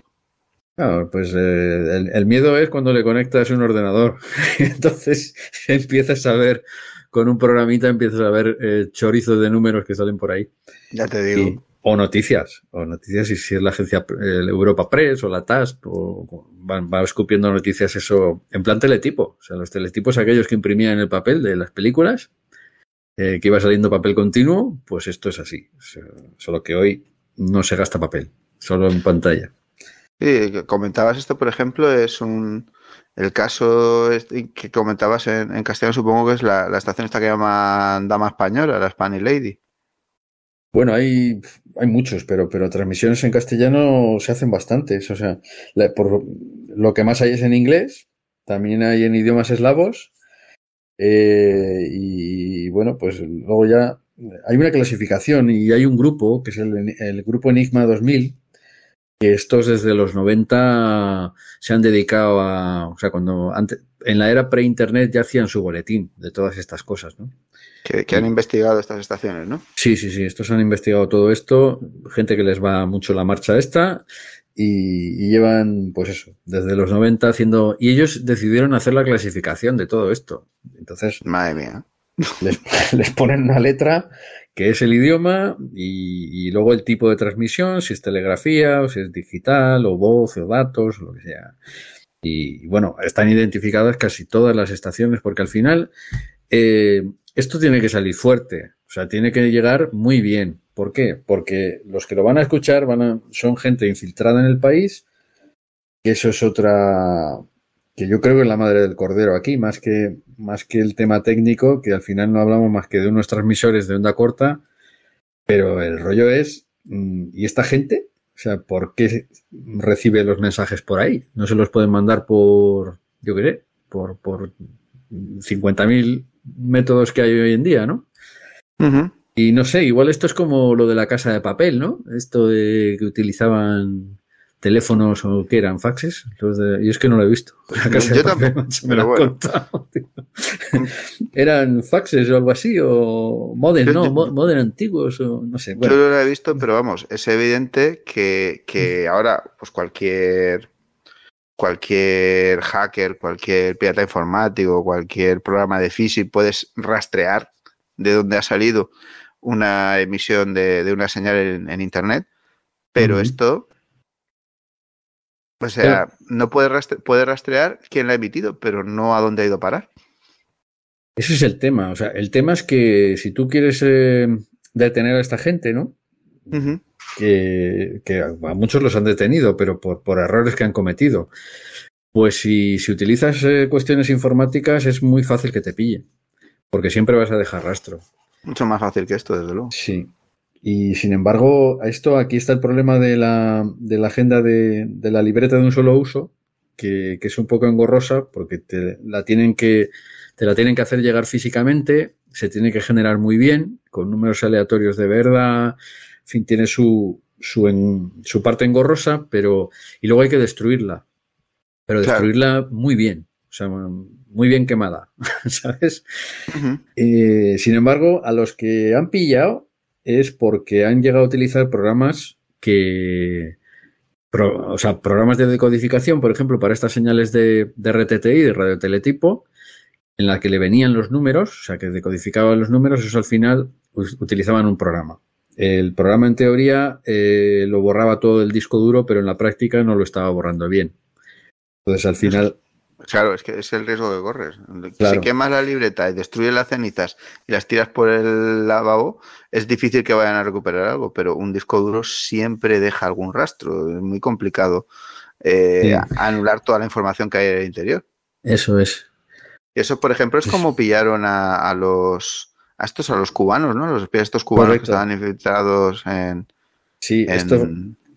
Speaker 3: Claro, pues el, miedo es cuando le conectas un ordenador. Entonces empiezas a ver, con un programita empiezas a ver chorizos de números que salen por ahí. Ya te digo o noticias, o noticias, y si es la agencia Europa Press o la TASP, o van, va escupiendo noticias eso en plan teletipo. O sea, los teletipos aquellos que imprimían el papel de las películas, eh, que iba saliendo papel continuo, pues esto es así. Solo que hoy no se gasta papel, solo en pantalla.
Speaker 2: Sí, comentabas esto, por ejemplo, es un, el caso que comentabas en, en castellano, supongo que es la, la, estación esta que llama Dama Española, la Spanish Lady. Bueno, hay,
Speaker 3: hay muchos, pero, pero transmisiones en castellano se hacen bastantes. O sea, por, lo que más hay es en inglés, también hay en idiomas eslavos. Eh, y, bueno, pues luego ya hay una clasificación y hay un grupo, que es el, grupo Enigma 2000, que estos desde los 90 se han dedicado a, o sea, cuando antes, en la era pre-internet ya hacían su boletín de
Speaker 2: todas estas cosas, ¿no? Que, han investigado estas estaciones, ¿no?
Speaker 3: Sí, sí, sí. Estos han investigado todo esto. Gente que les va mucho la marcha esta. Y, llevan, pues eso, desde los 90 haciendo. Y ellos decidieron hacer la clasificación de todo esto. Entonces. Madre mía. Les, ponen una letra que es el idioma y, luego el tipo de transmisión, si es telegrafía o si es digital o voz o datos, o lo que sea. Y bueno, están identificadas casi todas las estaciones porque al final eh, esto tiene que salir fuerte, o sea, tiene que llegar muy bien. ¿Por qué? Porque los que lo van a escuchar van a, son gente infiltrada en el país, que eso es otra que yo creo que es la madre del cordero aquí, más que, más que el tema técnico, que al final no hablamos más que de unos transmisores de onda corta, pero el rollo es, mm, ¿y esta gente? O sea, ¿por qué recibe los mensajes por ahí? No se los pueden mandar por, yo qué sé, por, por 50.000 métodos que hay hoy en día, ¿no? Y no sé, igual esto es como lo de la casa de papel, ¿no? Esto de que utilizaban teléfonos o que eran faxes. yo es que no lo he visto. Pues yo también, me lo bueno. eran faxes o algo así, o modern, ¿no? antiguos, no sé. Yo no
Speaker 2: lo he visto, pero vamos, es evidente que, que ahora pues cualquier cualquier hacker, cualquier pirata informático, cualquier programa de física puedes rastrear de dónde ha salido una emisión de, una señal en, Internet, pero esto, o sea, no puede, puede rastrear quién la ha emitido, pero no a dónde ha ido a parar. Ese
Speaker 3: es el tema, o sea, el tema es que si tú quieres eh, detener a esta gente, ¿no? que, a muchos los han detenido, pero por, errores que han cometido. Pues si, si utilizas eh, cuestiones informáticas es muy fácil que te pille, porque siempre vas a dejar rastro. Mucho más fácil que esto, desde luego. Sí. Y sin embargo, esto aquí está el problema de la, de la agenda de, la libreta de un solo uso, que, que es un poco engorrosa, porque te la tienen que, te la tienen que hacer llegar físicamente, se tiene que generar muy bien, con números aleatorios de verdad, fin, tiene su, parte engorrosa, pero. Y luego hay que destruirla. Pero destruirla muy bien. O sea, muy bien quemada, ¿sabes? Eh, sin embargo, a los que han pillado es porque han llegado a utilizar programas que. o sea, programas de decodificación, por ejemplo, para estas señales de, de RTTI, de radioteletipo, en la que le venían los números, o sea, que decodificaban los números, eso al final utilizaban un programa. El programa en teoría eh, lo borraba todo el disco duro, pero en la práctica no lo estaba borrando bien. Entonces al final...
Speaker 2: Claro, es que es el riesgo que corres. Si quemas la libreta y destruyes las cenizas y las tiras por el lavabo, es difícil que vayan a recuperar algo, pero un disco duro siempre deja algún rastro. Es muy complicado eh, anular toda la información que hay en el interior.
Speaker 3: Eso es.
Speaker 2: eso, por ejemplo, es como pillaron a los Ah, estos a los cubanos, ¿no? Los estos cubanos que estaban infiltrados en. Sí, esto.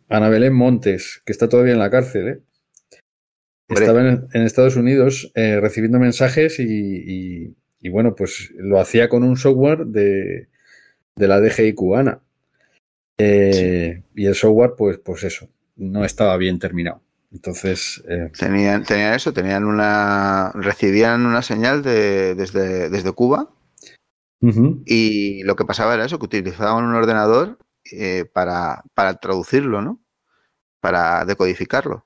Speaker 2: Ana Belén Montes, que está todavía en la cárcel, ¿eh?
Speaker 3: Estaba en, Estados Unidos eh, recibiendo mensajes y, bueno, pues lo hacía con un software de, la DGI cubana. Eh, y el software, pues, pues eso, no estaba bien terminado. Entonces.
Speaker 2: Eh, tenían, tenían eso, tenían una. recibían una señal de, desde, desde Cuba y lo que pasaba era eso, que utilizaban un ordenador eh, para, traducirlo, ¿no? Para decodificarlo.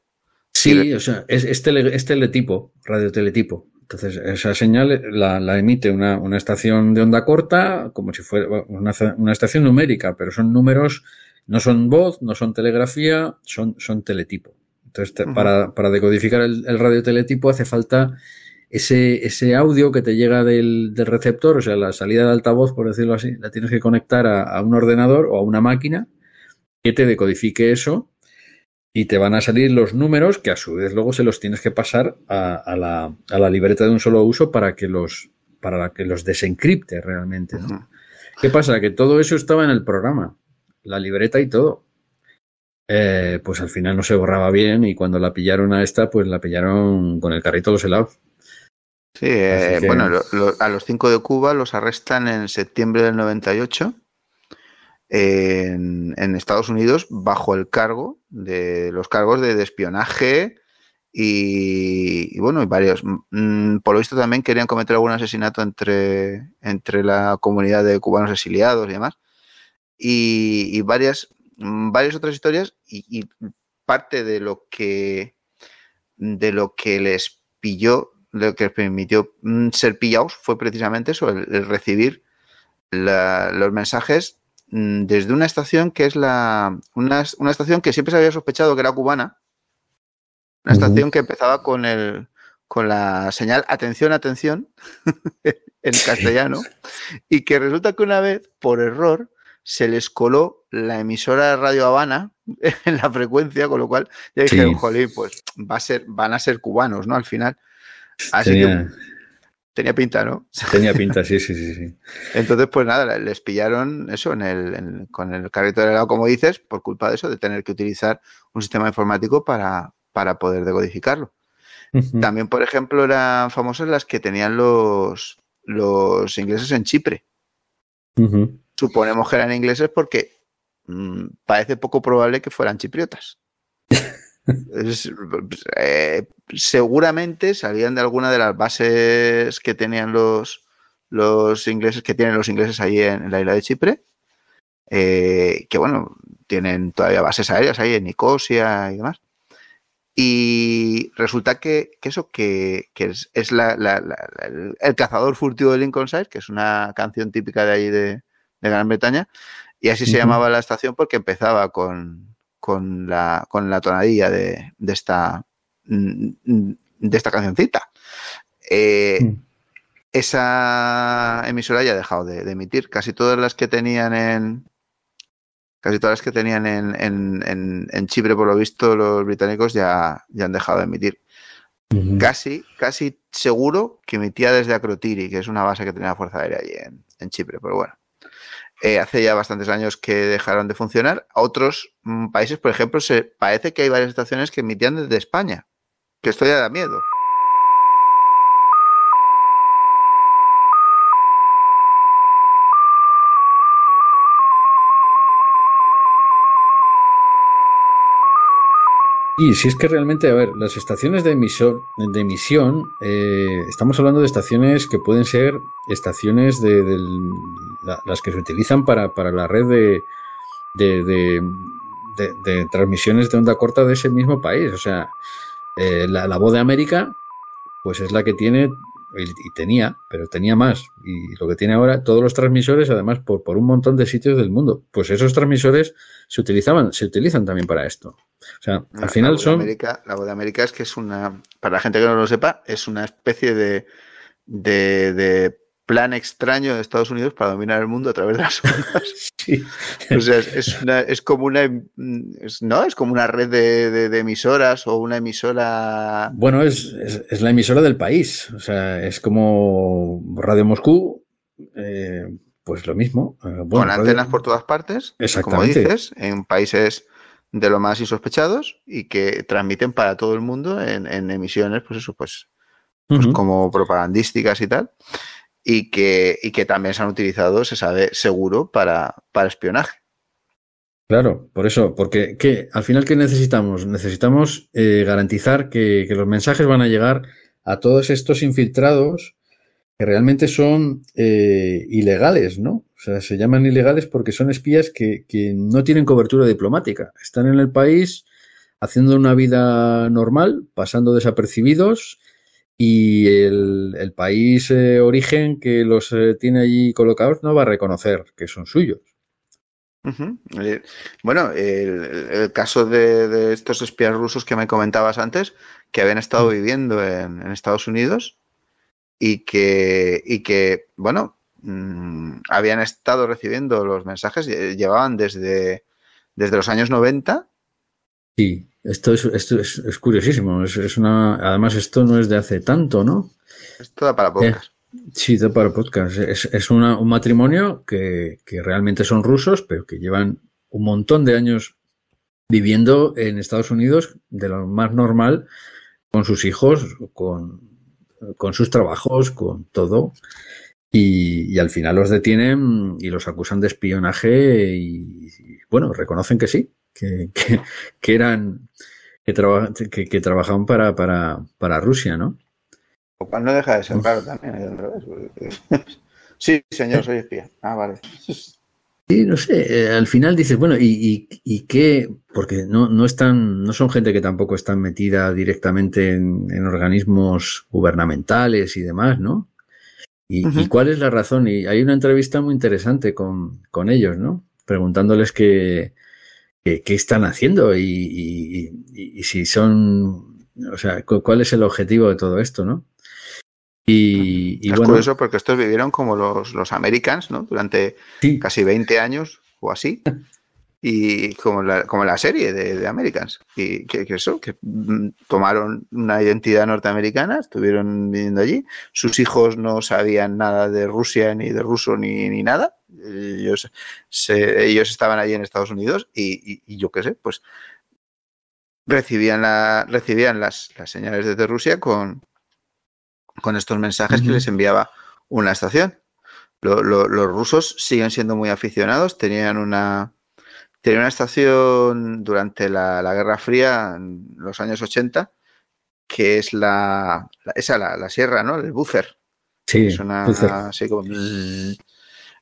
Speaker 2: Sí, o
Speaker 3: sea, es, es, tele, es teletipo, radioteletipo. Entonces, esa señal la, emite una, una, estación de onda corta, como si fuera una, estación numérica, pero son números, no son voz, no son telegrafía, son, son teletipo. Entonces, para, para, decodificar el, el radioteletipo hace falta ese, ese audio que te llega del, receptor, o sea, la salida de altavoz, por decirlo así, la tienes que conectar a, un ordenador o a una máquina que te decodifique eso y te van a salir los números que a su vez luego se los tienes que pasar a, a, la, libreta de un solo uso para que los, para que los desencripte realmente. ¿no? ¿Qué pasa? Que todo eso estaba en el programa, la libreta y todo. Eh, pues al final no se borraba bien y cuando la pillaron a esta,
Speaker 2: pues la pillaron con el carrito de los helados. Sí, eh, bueno, a los cinco de Cuba los arrestan en septiembre del 98 en, en Estados Unidos bajo el cargo de los cargos de, espionaje y, bueno, y varios. Mm, mm, por lo visto también querían cometer algún asesinato entre, entre la comunidad de cubanos exiliados y demás. Y, y varias, mm, varias otras historias y, parte de lo que de lo que les pilló lo que permitió mm, ser pillados fue precisamente eso, el, recibir los mensajes mm, desde una estación que es la una, una, estación que siempre se había sospechado que era cubana, una estación que empezaba con el con la señal atención atención en castellano y que resulta que una vez por error se les coló la emisora de Radio Habana en la frecuencia, con lo cual ya dije, jolín, pues va a ser, van a ser cubanos, ¿no? Al final. Ah, tenía, tenía pinta, ¿no? Tenía pinta, sí, sí, sí, sí. Entonces, pues nada, les pillaron eso en el, con el carrito de helado, como dices, por culpa de eso, de tener que utilizar un sistema informático para, para poder decodificarlo. También, por ejemplo, eran famosas las que tenían los, los ingleses en Chipre. Suponemos que eran ingleses porque mm, parece poco probable que fueran chipriotas. Eh, seguramente salían de alguna de las bases que tenían los, los ingleses, que tienen los ingleses ahí en, la isla de Chipre. Eh, que bueno, tienen todavía bases aéreas ahí en Nicosia y demás. Y resulta que, eso, que, es, la, el, cazador furtivo de Lincolnshire, que es una canción típica de ahí de, Gran Bretaña, y así se llamaba la estación porque empezaba con, con la, con la tonadilla de, de esta, mm, mm, de esta cancioncita. Eh, hmm. Esa emisora ya ha dejado de, emitir. Casi todas las que tenían en. Casi todas las que tenían en, en, en, Chipre, por lo visto, los británicos ya, ya han dejado de emitir. Casi, casi seguro que emitía desde Acrotiri, que es una base que tenía la Fuerza Aérea allí en, Chipre, pero bueno. Eh, hace ya bastantes años que dejaron de funcionar. A otros mm, países, por ejemplo, se, parece que hay varias estaciones que emitían desde España, que esto ya da miedo.
Speaker 3: Y si es que realmente, a ver, las estaciones de, de emisión, eh, estamos hablando de estaciones que pueden ser estaciones de, del las que se utilizan para, la red de, de, transmisiones de onda corta de ese mismo país. O sea, eh, la, voz de América, pues es la que tiene, y, tenía, pero tenía más, y lo que tiene ahora, todos los transmisores, además, por, por un montón de sitios del mundo. Pues esos transmisores se utilizaban, se utilizan también para
Speaker 2: esto. O sea, al final son. la voz de América es que es una, para la gente que no lo sepa, es una especie de plan extraño de Estados Unidos para dominar el mundo a través de las ondas. Sí. es, como una no es como una red de, emisoras o una emisora.
Speaker 3: Bueno, es, la emisora del país. O sea, es como Radio Moscú.
Speaker 2: Eh, pues lo mismo. Eh, bueno, Con antenas por todas partes, como dices, en países de lo más insospechados y que transmiten para todo el mundo en, emisiones, pues eso, pues, pues como propagandísticas y tal y que, y que también se han utilizado, se sabe seguro, para, para espionaje.
Speaker 3: Claro, por eso, porque al final, ¿qué necesitamos? Necesitamos eh, garantizar que, los mensajes van a llegar a todos estos infiltrados que realmente son eh, ilegales, ¿no? O sea, se llaman ilegales porque son espías que, que no tienen cobertura diplomática. Están en el país haciendo una vida normal, pasando desapercibidos, y el, país eh, origen que los eh, tiene allí colocados no va a reconocer que son suyos.
Speaker 2: Eh, bueno, el, caso de, estos espías rusos que me comentabas antes, que habían estado mm. viviendo en, Estados Unidos y que, y que bueno, mm, habían estado recibiendo los mensajes, llevaban desde, desde los años 90.
Speaker 3: Sí. Esto es, curiosísimo. Es, una, además, esto no es de hace tanto, ¿no? Es toda para podcast. Eh, sí, da para podcast. Es, un matrimonio que, realmente son rusos, pero que llevan un montón de años viviendo en Estados Unidos de lo más normal, con sus hijos, con, sus trabajos, con todo. Y, al final los detienen y los acusan de espionaje y, bueno, reconocen que sí, que, que, que eran que, que, trabajaban para, para, para Rusia, ¿no?
Speaker 2: no deja de ser raro también, sí, señor, soy espía. Ah, vale.
Speaker 3: Sí, no sé, eh, al final dices, bueno, ¿y, y, y qué? Porque no, no, están, no son gente que tampoco están metida directamente en, en organismos gubernamentales y demás, ¿no? Y, y, cuál es la razón? Y hay una entrevista muy interesante con, con ellos, ¿no? Preguntándoles que, qué, están haciendo y, si son, o sea, cuál es el objetivo de todo esto, ¿no? Y, es curioso
Speaker 2: porque estos vivieron como los, los Americans, ¿no? Durante casi 20 años o así. y como la, como la serie de, de Americans. Y que, eso, que mm, tomaron una identidad norteamericana, estuvieron viviendo allí, sus hijos no sabían nada de Rusia, ni de ruso, ni, nada. Ellos, ellos estaban allí en Estados Unidos y, yo qué sé, pues recibían, la, recibían las, las señales desde Rusia con, con estos mensajes que les enviaba una estación. los rusos siguen siendo muy aficionados, tenían una, Tenía una estación durante la, Guerra Fría, en los años 80, que es la, esa, la, sierra, ¿no? El buffer. Sí. Es una,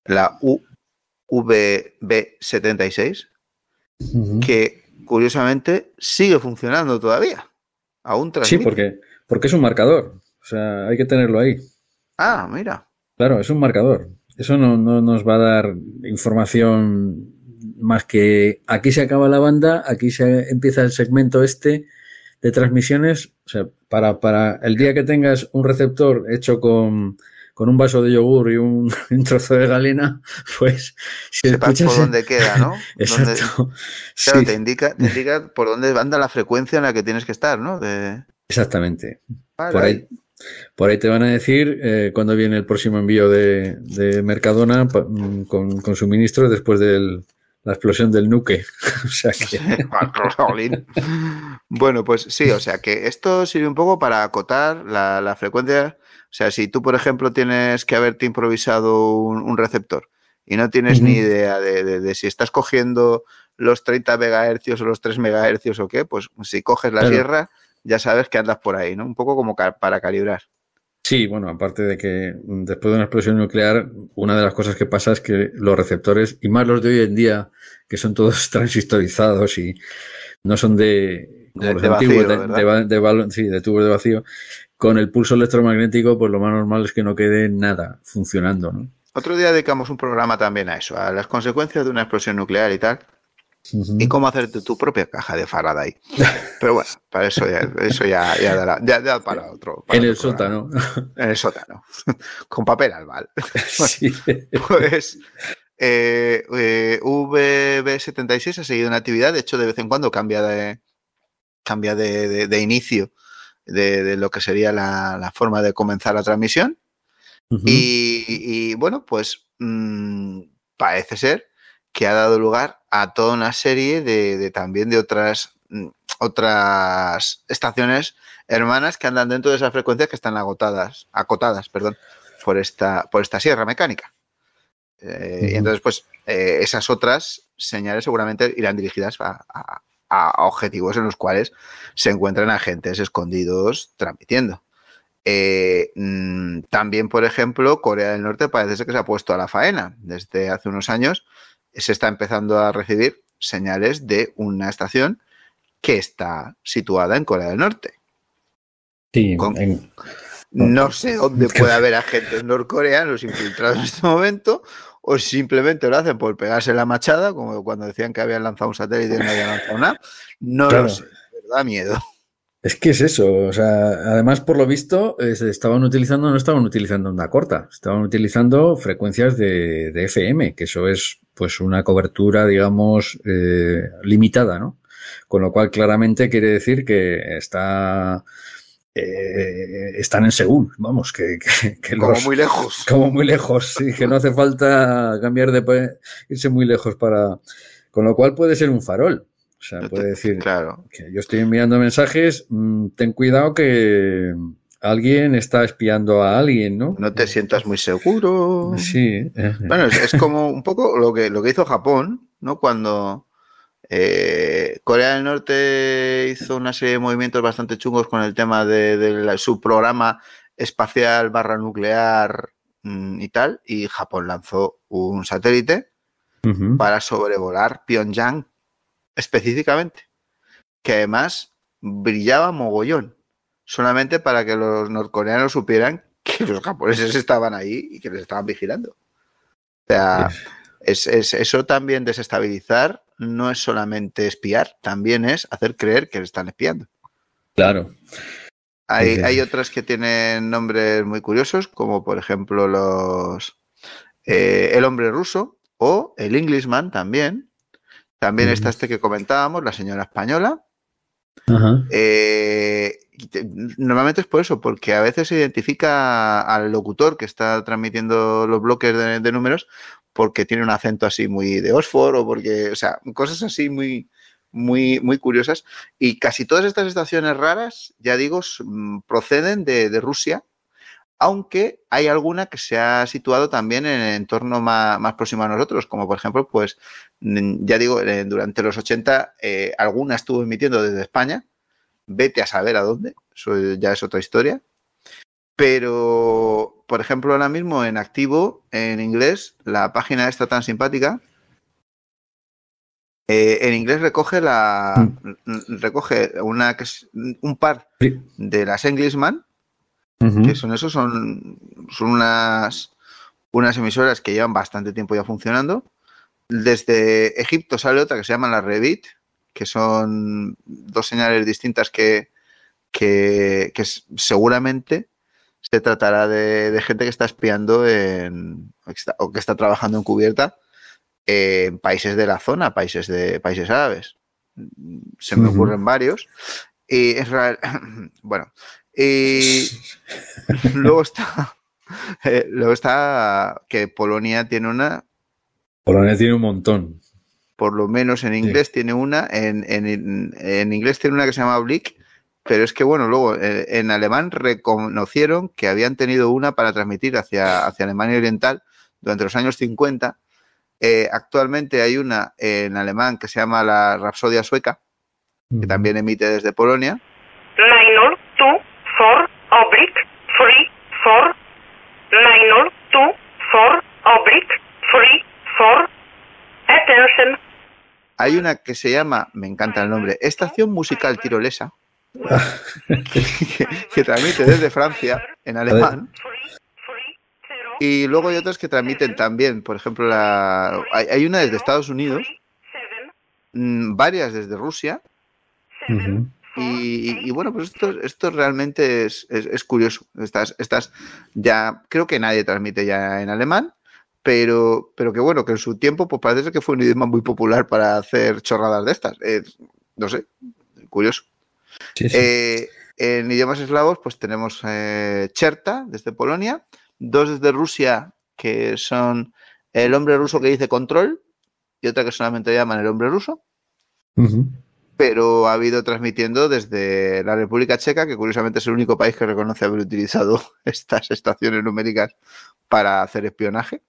Speaker 2: la UVB76, que curiosamente sigue funcionando todavía. Aún Sí, porque, porque es un marcador. O sea, hay que tenerlo ahí. Ah, mira. Claro, es un
Speaker 3: marcador. Eso no, no nos va a dar información más que aquí se acaba la banda, aquí se empieza el segmento este de transmisiones. O sea, para, para el día que tengas un receptor hecho con, con un vaso de yogur y un, trozo de galena, pues si por dónde queda, ¿no? Exacto.
Speaker 2: claro, te, indica, te indica por dónde anda la frecuencia en la que tienes que estar, ¿no?
Speaker 3: Exactamente. Por ahí. Por ahí te van a decir eh, cuándo viene el próximo envío de, Mercadona mm, con, con suministros después del, la explosión del nuque.
Speaker 2: bueno, pues sí, o sea que esto sirve un poco para acotar la, frecuencia. O sea, si tú, por ejemplo, tienes que haberte improvisado un, receptor y no tienes ni idea de, si estás cogiendo los 30 MHz o los 3 MHz o qué, pues si coges la sierra ya sabes que andas por ahí, ¿no? Un poco como para calibrar.
Speaker 3: Sí, bueno, aparte de que mm, después de una explosión nuclear, una de las cosas que pasa es que los receptores, y más los de hoy en día, que son todos transistorizados y no son de, de, este de, antiguos, de tubos de vacío, con el pulso electromagnético, pues lo más normal es que no quede nada funcionando,
Speaker 2: Otro día dedicamos un programa también a eso, a las consecuencias de una explosión nuclear y tal. Y cómo hacerte tu propia caja de Faraday. Pero bueno, para eso ya, eso ya, para otro. en el sótano. En el sótano. Con papel al mal. Pues eh, eh, VB76 ha seguido una actividad. De hecho, de vez en cuando cambia de, cambia de, inicio de, lo que sería la, forma de comenzar la transmisión. y, bueno, pues mm, parece ser que ha dado lugar a toda una serie de, también de otras, mm, otras estaciones hermanas que andan dentro de esas frecuencias que están agotadas, acotadas, perdón, por esta, por esta sierra mecánica. Eh, y entonces, pues, eh, esas otras señales seguramente irán dirigidas a, objetivos en los cuales se encuentran agentes escondidos transmitiendo. Eh, mm, también, por ejemplo, Corea del Norte parece ser que se ha puesto a la faena desde hace unos años se está empezando a recibir señales de una estación que está situada en Corea del Norte. Sí, no sé dónde puede haber agentes norcoreanos infiltrados en este momento, o simplemente lo hacen por pegarse la machada, como cuando decían que habían lanzado un satélite y no habían lanzado nada. No lo sé, da miedo.
Speaker 3: Es que es eso, o sea, además por lo visto estaban utilizando, no estaban utilizando onda corta, estaban utilizando frecuencias de, FM, que eso es pues una cobertura, digamos, eh, limitada, ¿no? Con lo cual claramente quiere decir que está eh, están en según. vamos, que, como muy lejos, como muy lejos, y que no hace falta cambiar de irse muy lejos para, con lo cual puede ser un farol. O sea, puede decir, que yo estoy enviando mensajes, mm, ten cuidado que alguien está espiando a alguien, ¿no? No te sientas muy seguro. Sí.
Speaker 2: Bueno, es, como un poco lo que, lo que hizo Japón, ¿no? Cuando eh, Corea del Norte hizo una serie de movimientos bastante chungos con el tema de, su programa espacial barra nuclear mm, y tal, y Japón lanzó un satélite para sobrevolar Pyongyang específicamente, que además brillaba mogollón, solamente para que los norcoreanos supieran que los japoneses estaban ahí y que les estaban vigilando. O sea, es, eso también desestabilizar no es solamente espiar, también es hacer creer que le están espiando. Claro. Hay, otras que tienen nombres muy curiosos, como por ejemplo los eh, El hombre ruso o El Englishman también, también está este que comentábamos, la señora española. Eh, normalmente es por eso, porque a veces se identifica al locutor que está transmitiendo los bloques de, números porque tiene un acento así muy de Oxford o porque, o sea, cosas así muy, muy, muy curiosas. Y casi todas estas estaciones raras, ya digo, mm, proceden de, Rusia, aunque hay alguna que se ha situado también en el entorno más, más próximo a nosotros, como por ejemplo, pues ya digo, eh, durante los 80 eh, alguna estuvo emitiendo desde España, vete a saber a dónde, eso ya es otra historia. Pero, por ejemplo, ahora mismo en activo, en inglés, la página esta tan simpática, eh, en inglés recoge la mm. recoge un par de las Englishman, que son esos son, son unas, unas emisoras que llevan bastante tiempo ya funcionando desde Egipto sale otra que se llama la Revit, que son dos señales distintas que, que, seguramente se tratará de, gente que está espiando en, o que está trabajando en cubierta eh, en países de la zona, países de países árabes. Se me ocurren varios. Y Israel, bueno, y luego está, eh, luego está que Polonia tiene una Polonia tiene un montón. Por lo menos en inglés tiene una, en, en, en, inglés tiene una que se llama Oblique, pero es que bueno, luego eh, en alemán reconocieron que habían tenido una para transmitir hacia, hacia Alemania Oriental durante los años 50. Eh, actualmente hay una en alemán que se llama la Rapsodia Sueca, que también emite desde Polonia. Minor 2
Speaker 3: for oblique free for Minor for
Speaker 1: oblique free ¿eh?
Speaker 2: Hay una que se llama, me encanta el nombre, Estación Musical Tirolesa, que, transmite desde Francia, en alemán. Y luego hay otras que transmiten también, por ejemplo, la, hay, una desde Estados Unidos, mm, varias desde Rusia. Y, bueno, pues esto, realmente es, es, es curioso. Estas, estas ya creo que nadie transmite ya en alemán pero, pero que bueno, que en su tiempo pues parece que fue un idioma muy popular para hacer chorradas de estas. Eh, no sé, curioso.
Speaker 1: Eh,
Speaker 2: en idiomas eslavos pues tenemos eh, Cherta desde Polonia, dos desde Rusia que son el hombre ruso que dice control y otra que solamente llaman el hombre ruso. Pero ha habido transmitiendo desde la República Checa, que curiosamente es el único país que reconoce haber utilizado estas estaciones numéricas para hacer espionaje.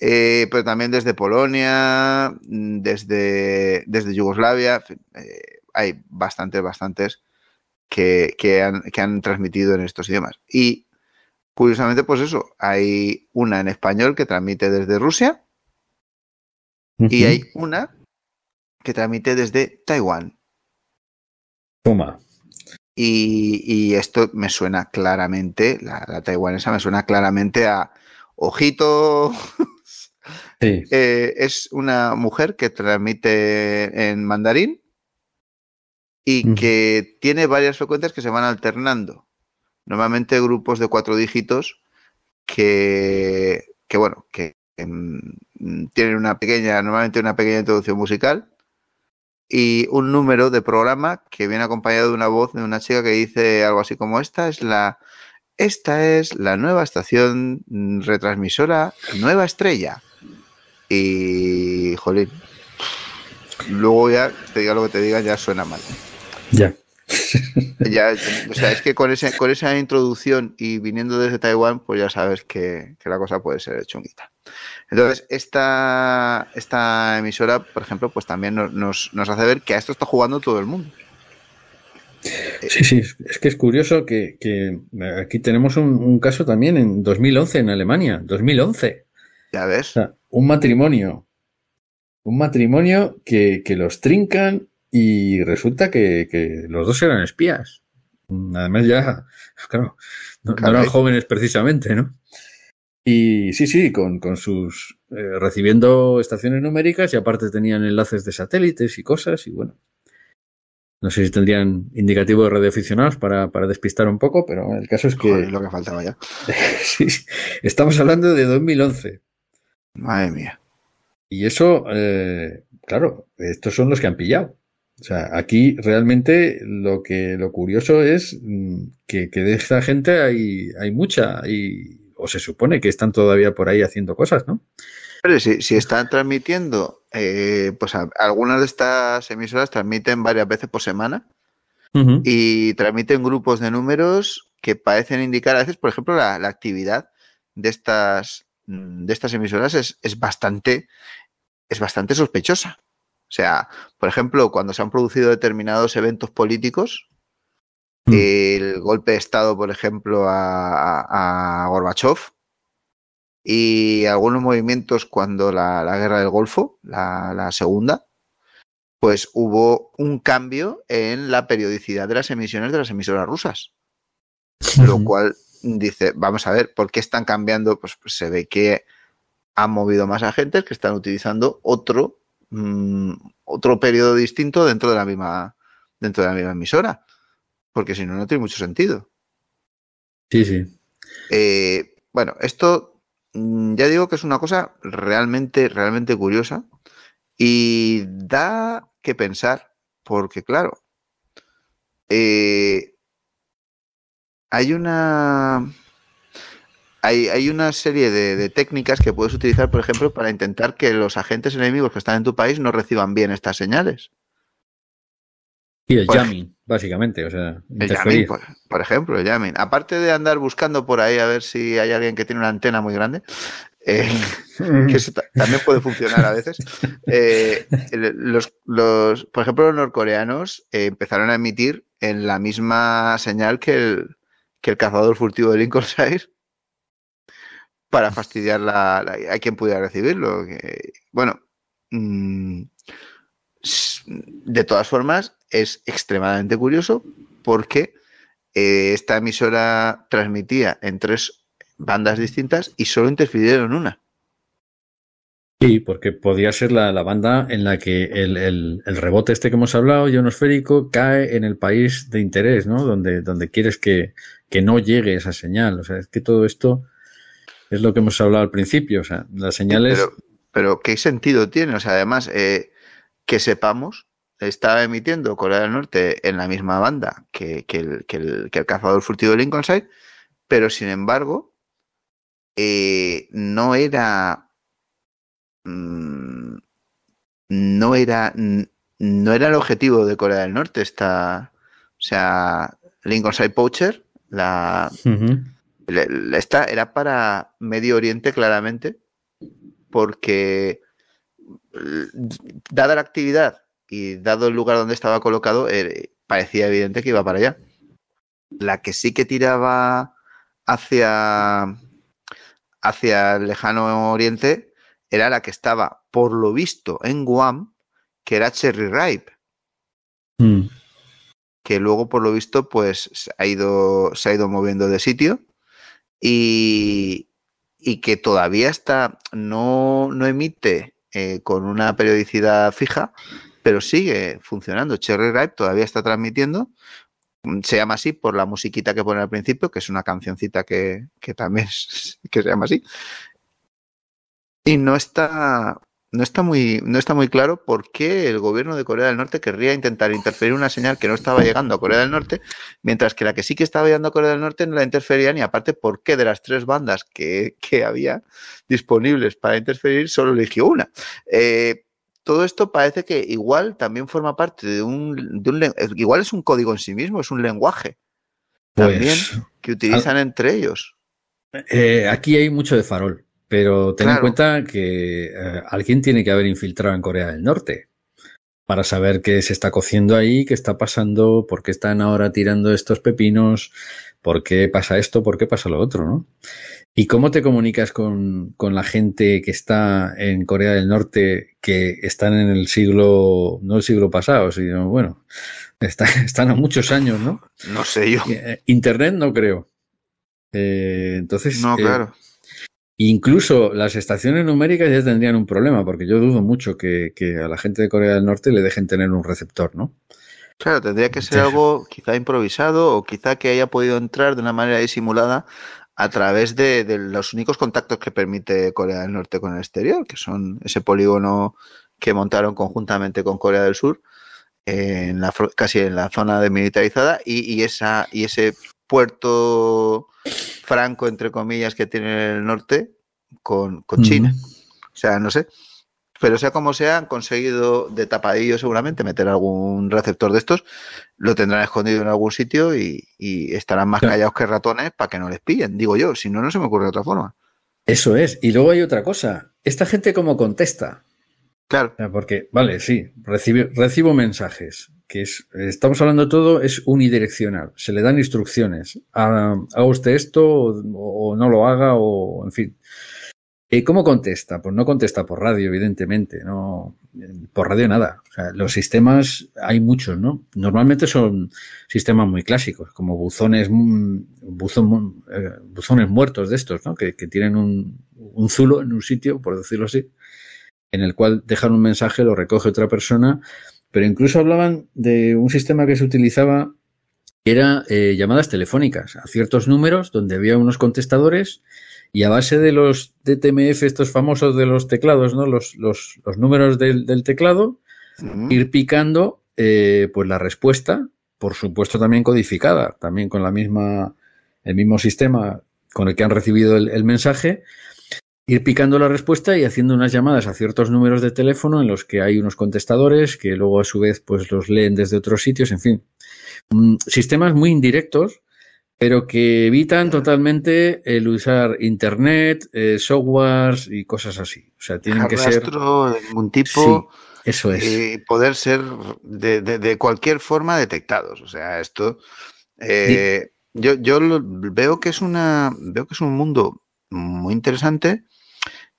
Speaker 2: Eh, pero también desde Polonia, mm, desde, desde Yugoslavia, eh, hay bastantes, bastantes que, que, han, transmitido en estos idiomas. Y curiosamente, pues eso, hay una en español que transmite desde Rusia y hay una que transmite desde Taiwán. Toma. Y, esto me suena claramente, la, la taiwanesa me suena claramente a, ojito, eh, es una mujer que transmite en mandarín y que tiene varias frecuencias que se van alternando. Normalmente grupos de cuatro dígitos que, que bueno, em, tienen una pequeña, normalmente una pequeña introducción musical y un número de programa que viene acompañado de una voz de una chica que dice algo así como esta es la esta es la nueva estación retransmisora Nueva Estrella. Y, jolín, luego ya, te diga lo que te diga, ya suena mal. Ya. ya o sea, es que con, con esa introducción y viniendo desde Taiwán, pues ya sabes que, la cosa puede ser chunguita. Entonces, esta, esta emisora, por ejemplo, pues también nos, nos hace ver que a esto está jugando todo el mundo.
Speaker 3: Eh, sí, sí,
Speaker 2: es que es curioso
Speaker 3: que, eh, aquí tenemos un, caso también en 2011 en Alemania, 2011. Ya ves. un matrimonio, un matrimonio que, que los trincan y resulta que, los dos eran espías. Además ya, claro, no, eran jóvenes precisamente, ¿no? Y sí, sí, con, con sus eh, recibiendo estaciones numéricas y aparte tenían enlaces de satélites y cosas y bueno. No sé si tendrían indicativo de radioaficionados para, para despistar un poco, pero el caso es que. lo que faltaba ya. sí, estamos hablando de 2011. Madre mía. Y eso, eh, claro, estos son los que han pillado. O sea, aquí realmente lo que lo curioso es mm, que, que de esta gente hay, hay mucha y o se supone que están todavía por ahí haciendo cosas, ¿no?
Speaker 2: si, están transmitiendo, eh, pues algunas de estas emisoras transmiten varias veces por semana y transmiten grupos de números que parecen indicar a veces, por ejemplo, la, actividad de estas, mm, de estas emisoras es, bastante, es bastante sospechosa. O sea, por ejemplo, cuando se han producido determinados eventos políticos, mm. el golpe de Estado, por ejemplo, a, a Gorbachev, y algunos movimientos cuando la, guerra del Golfo, la, segunda, pues hubo un cambio en la periodicidad de las emisiones de las emisoras rusas. Lo cual dice, vamos a ver, ¿por qué están cambiando? Pues, pues se ve que han movido más agentes que están utilizando otro, mm, otro periodo distinto dentro de la misma, dentro de la misma emisora. Porque si no, no tiene mucho sentido. Sí, sí. Eh, bueno, esto Mm, ya digo que es una cosa realmente, realmente curiosa y da que pensar, porque claro, eh, hay una... Hay, una serie de, técnicas que puedes utilizar, por ejemplo, para intentar que los agentes enemigos que están en tu país no reciban bien estas señales. Y el pues, básicamente, o sea, por, ejemplo, el jamming. Aparte de andar buscando por ahí a ver si hay alguien que tiene una antena muy grande, eh, que eso también puede funcionar a veces. Eh, los, por ejemplo, los norcoreanos eh, empezaron a emitir en la misma señal que el, el cazador furtivo de Lincolnshire para fastidiar la, a quien pudiera recibirlo. bueno, mm, de todas formas, es extremadamente curioso porque eh, esta emisora transmitía en tres bandas distintas y solo interfirieron en una.
Speaker 3: Sí, porque podía ser la, banda en la que el, rebote este que hemos hablado, ionosférico, cae en el país de interés, ¿no? Donde, donde quieres que, que, no llegue esa señal. O sea, es que todo esto es lo que hemos hablado al principio.
Speaker 2: O sea, las señales. pero, ¿qué sentido tiene? O sea, además, eh, que sepamos, estaba emitiendo Corea del Norte en la misma banda que, el, cazador furtivo de Lincolnshire, pero sin embargo, eh, no era. Mm, no era. No era el objetivo de Corea del Norte esta. O sea, Lincolnshire Poacher, la. era para Medio Oriente, claramente, porque dada la actividad y dado el lugar donde estaba colocado, eh, parecía evidente que iba para allá. La que sí que tiraba hacia, hacia el lejano oriente era la que estaba, por lo visto, en Guam, que era Cherry Ripe. Hmm. Que luego, por lo visto, pues se ha ido, ha ido moviendo de sitio y, y que todavía está, no, no emite eh, con una periodicidad fija, pero sigue funcionando. Cherry Ripe todavía está transmitiendo. Mm, se llama así por la musiquita que pone al principio, que es una cancioncita que, que también que se llama así. Y no está no está muy, no está muy claro por qué el gobierno de Corea del Norte querría intentar interferir una señal que no estaba llegando a Corea del Norte, mientras que la que sí que estaba llegando a Corea del Norte no la interfería ni aparte por qué de las tres bandas que, había disponibles para interferir solo eligió una. Eh, todo esto parece que igual también forma parte de un, igual es un código en sí mismo, es un lenguaje pues, también que utilizan entre ellos.
Speaker 3: Eh, aquí hay mucho de farol. Pero ten en cuenta que eh, alguien tiene que haber infiltrado en Corea del Norte para saber qué se está cociendo ahí, qué está pasando, por qué están ahora tirando estos pepinos, por qué pasa esto, por qué pasa lo otro, ¿no? ¿Y cómo te comunicas con, con la gente que está en Corea del Norte, que están en el siglo, no el siglo pasado, sino, bueno, están a muchos años, ¿no? No sé yo. Eh, eh, Internet no creo. Eh, entonces. No, claro. Incluso las estaciones numéricas ya tendrían un problema, porque yo dudo mucho que, a la gente de Corea del Norte le dejen tener un receptor, ¿no?
Speaker 2: Claro, tendría que ser algo quizá improvisado o quizá que haya podido entrar de una manera disimulada a través de, los únicos contactos que permite Corea del Norte con el exterior, que son ese polígono que montaron conjuntamente con Corea del Sur, eh, casi en la zona demilitarizada, y, esa, y ese puerto franco, entre comillas, que tiene el norte con, China. O sea, no sé. Pero sea como sea, han conseguido de tapadillo seguramente meter algún receptor de estos, lo tendrán escondido en algún sitio y, estarán más callados que ratones para que no les pillen, digo yo, si no, no se me ocurre otra forma. Eso es, y luego hay otra
Speaker 3: cosa, esta gente cómo contesta. Claro. Porque, vale, sí, recibo mensajes, que es, estamos hablando todo, es unidireccional. Se le dan instrucciones. Ah, haga usted esto o, no lo haga o, en fin. ¿Y eh, cómo contesta? Pues no contesta por radio, evidentemente. No, eh, por radio nada. los sistemas hay muchos, ¿no? Normalmente son sistemas muy clásicos, como buzones, mm, buzón, mm, eh, buzones muertos de estos, ¿no? Que, que tienen un, un zulo en un sitio, por decirlo así, en el cual dejan un mensaje, lo recoge otra persona pero incluso hablaban de un sistema que se utilizaba que era eh, llamadas telefónicas a ciertos números donde había unos contestadores y a base de los DTMF, estos famosos de los teclados, ¿no? Los, los, números del, teclado, ir picando eh, pues la respuesta, por supuesto también codificada, también con la misma, el mismo sistema con el que han recibido el mensaje, ir picando la respuesta y haciendo unas llamadas a ciertos números de teléfono en los que hay unos contestadores que luego a su vez pues los leen desde otros sitios, en fin. Mm, sistemas muy indirectos, pero que evitan totalmente el usar internet, eh, softwares y cosas así. O sea, tienen que ser... de ningún tipo. Sí, eso es. Y
Speaker 2: eh, poder ser de, de, cualquier forma detectados. O sea, esto... Eh, yo, yo veo que es una veo que es un mundo muy interesante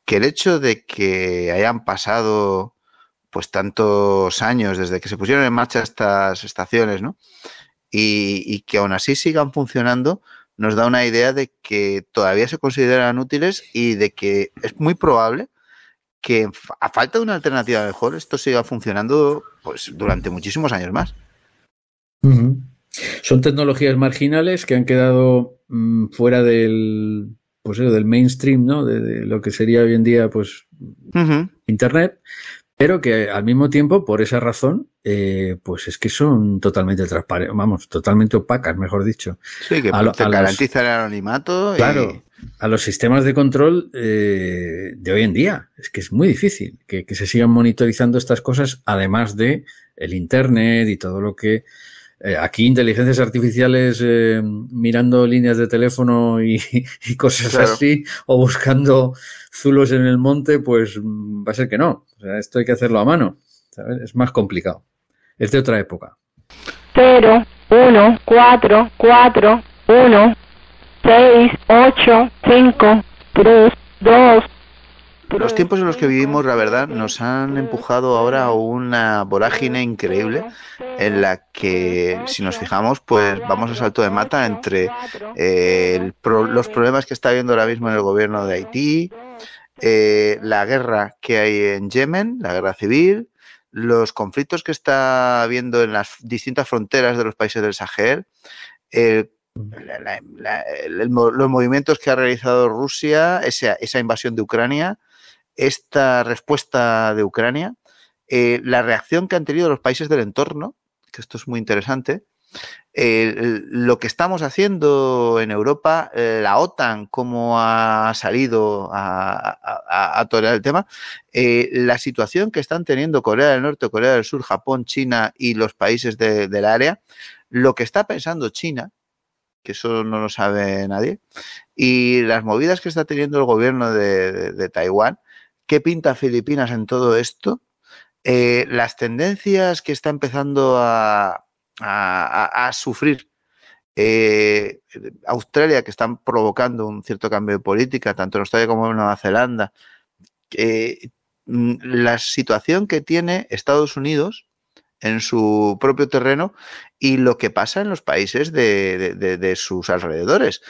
Speaker 2: que el hecho de que hayan pasado pues tantos años desde que se pusieron en marcha estas estaciones, Y, que aún así sigan funcionando, nos da una idea de que todavía se consideran útiles y de que es muy probable que a falta de una alternativa mejor esto siga funcionando pues durante muchísimos años más. Son tecnologías marginales que han
Speaker 3: quedado mm, fuera del, pues del mainstream, ¿no? De, lo que sería hoy en día, pues, Internet, pero que al mismo tiempo, por esa razón, eh, pues es que son totalmente transparentes, vamos, totalmente opacas, mejor dicho.
Speaker 2: Sí, que te garantiza el anonimato. Claro,
Speaker 3: y... a los sistemas de control eh, de hoy en día. Es que es muy difícil que, que, se sigan monitorizando estas cosas, además de el Internet y todo lo que eh, aquí inteligencias artificiales eh, mirando líneas de teléfono y, cosas así, o buscando zulos en el monte, pues mm, va a ser que no. esto hay que hacerlo a mano. Es más complicado. Es de otra época.
Speaker 2: 0, 1, 4, 4, 1, 6, 8, 5, 3, 2, los tiempos en los que vivimos, la verdad, nos han empujado ahora a una vorágine increíble en la que, si nos fijamos, pues vamos a salto de mata entre eh, los problemas que está habiendo ahora mismo en el gobierno de Haití, eh, la guerra que hay en Yemen, la guerra civil, los conflictos que está habiendo en las distintas fronteras de los países del Sahel, los movimientos que ha realizado Rusia, esa, esa invasión de Ucrania, esta respuesta de Ucrania, eh, la reacción que han tenido los países del entorno, que esto es muy interesante, lo que estamos haciendo en Europa, la OTAN, cómo ha salido a, a, tolerar el tema, eh, la situación que están teniendo Corea del Norte, Corea del Sur, Japón, China y los países del área, lo que está pensando China, que eso no lo sabe nadie, y las movidas que está teniendo el gobierno de Taiwán, ¿Qué pinta Filipinas en todo esto? Eh, las tendencias que está empezando a, sufrir eh, Australia, que están provocando un cierto cambio de política, tanto en Australia como en Nueva Zelanda, mm, la situación que tiene Estados Unidos en su propio terreno y lo que pasa en los países de, sus alrededores.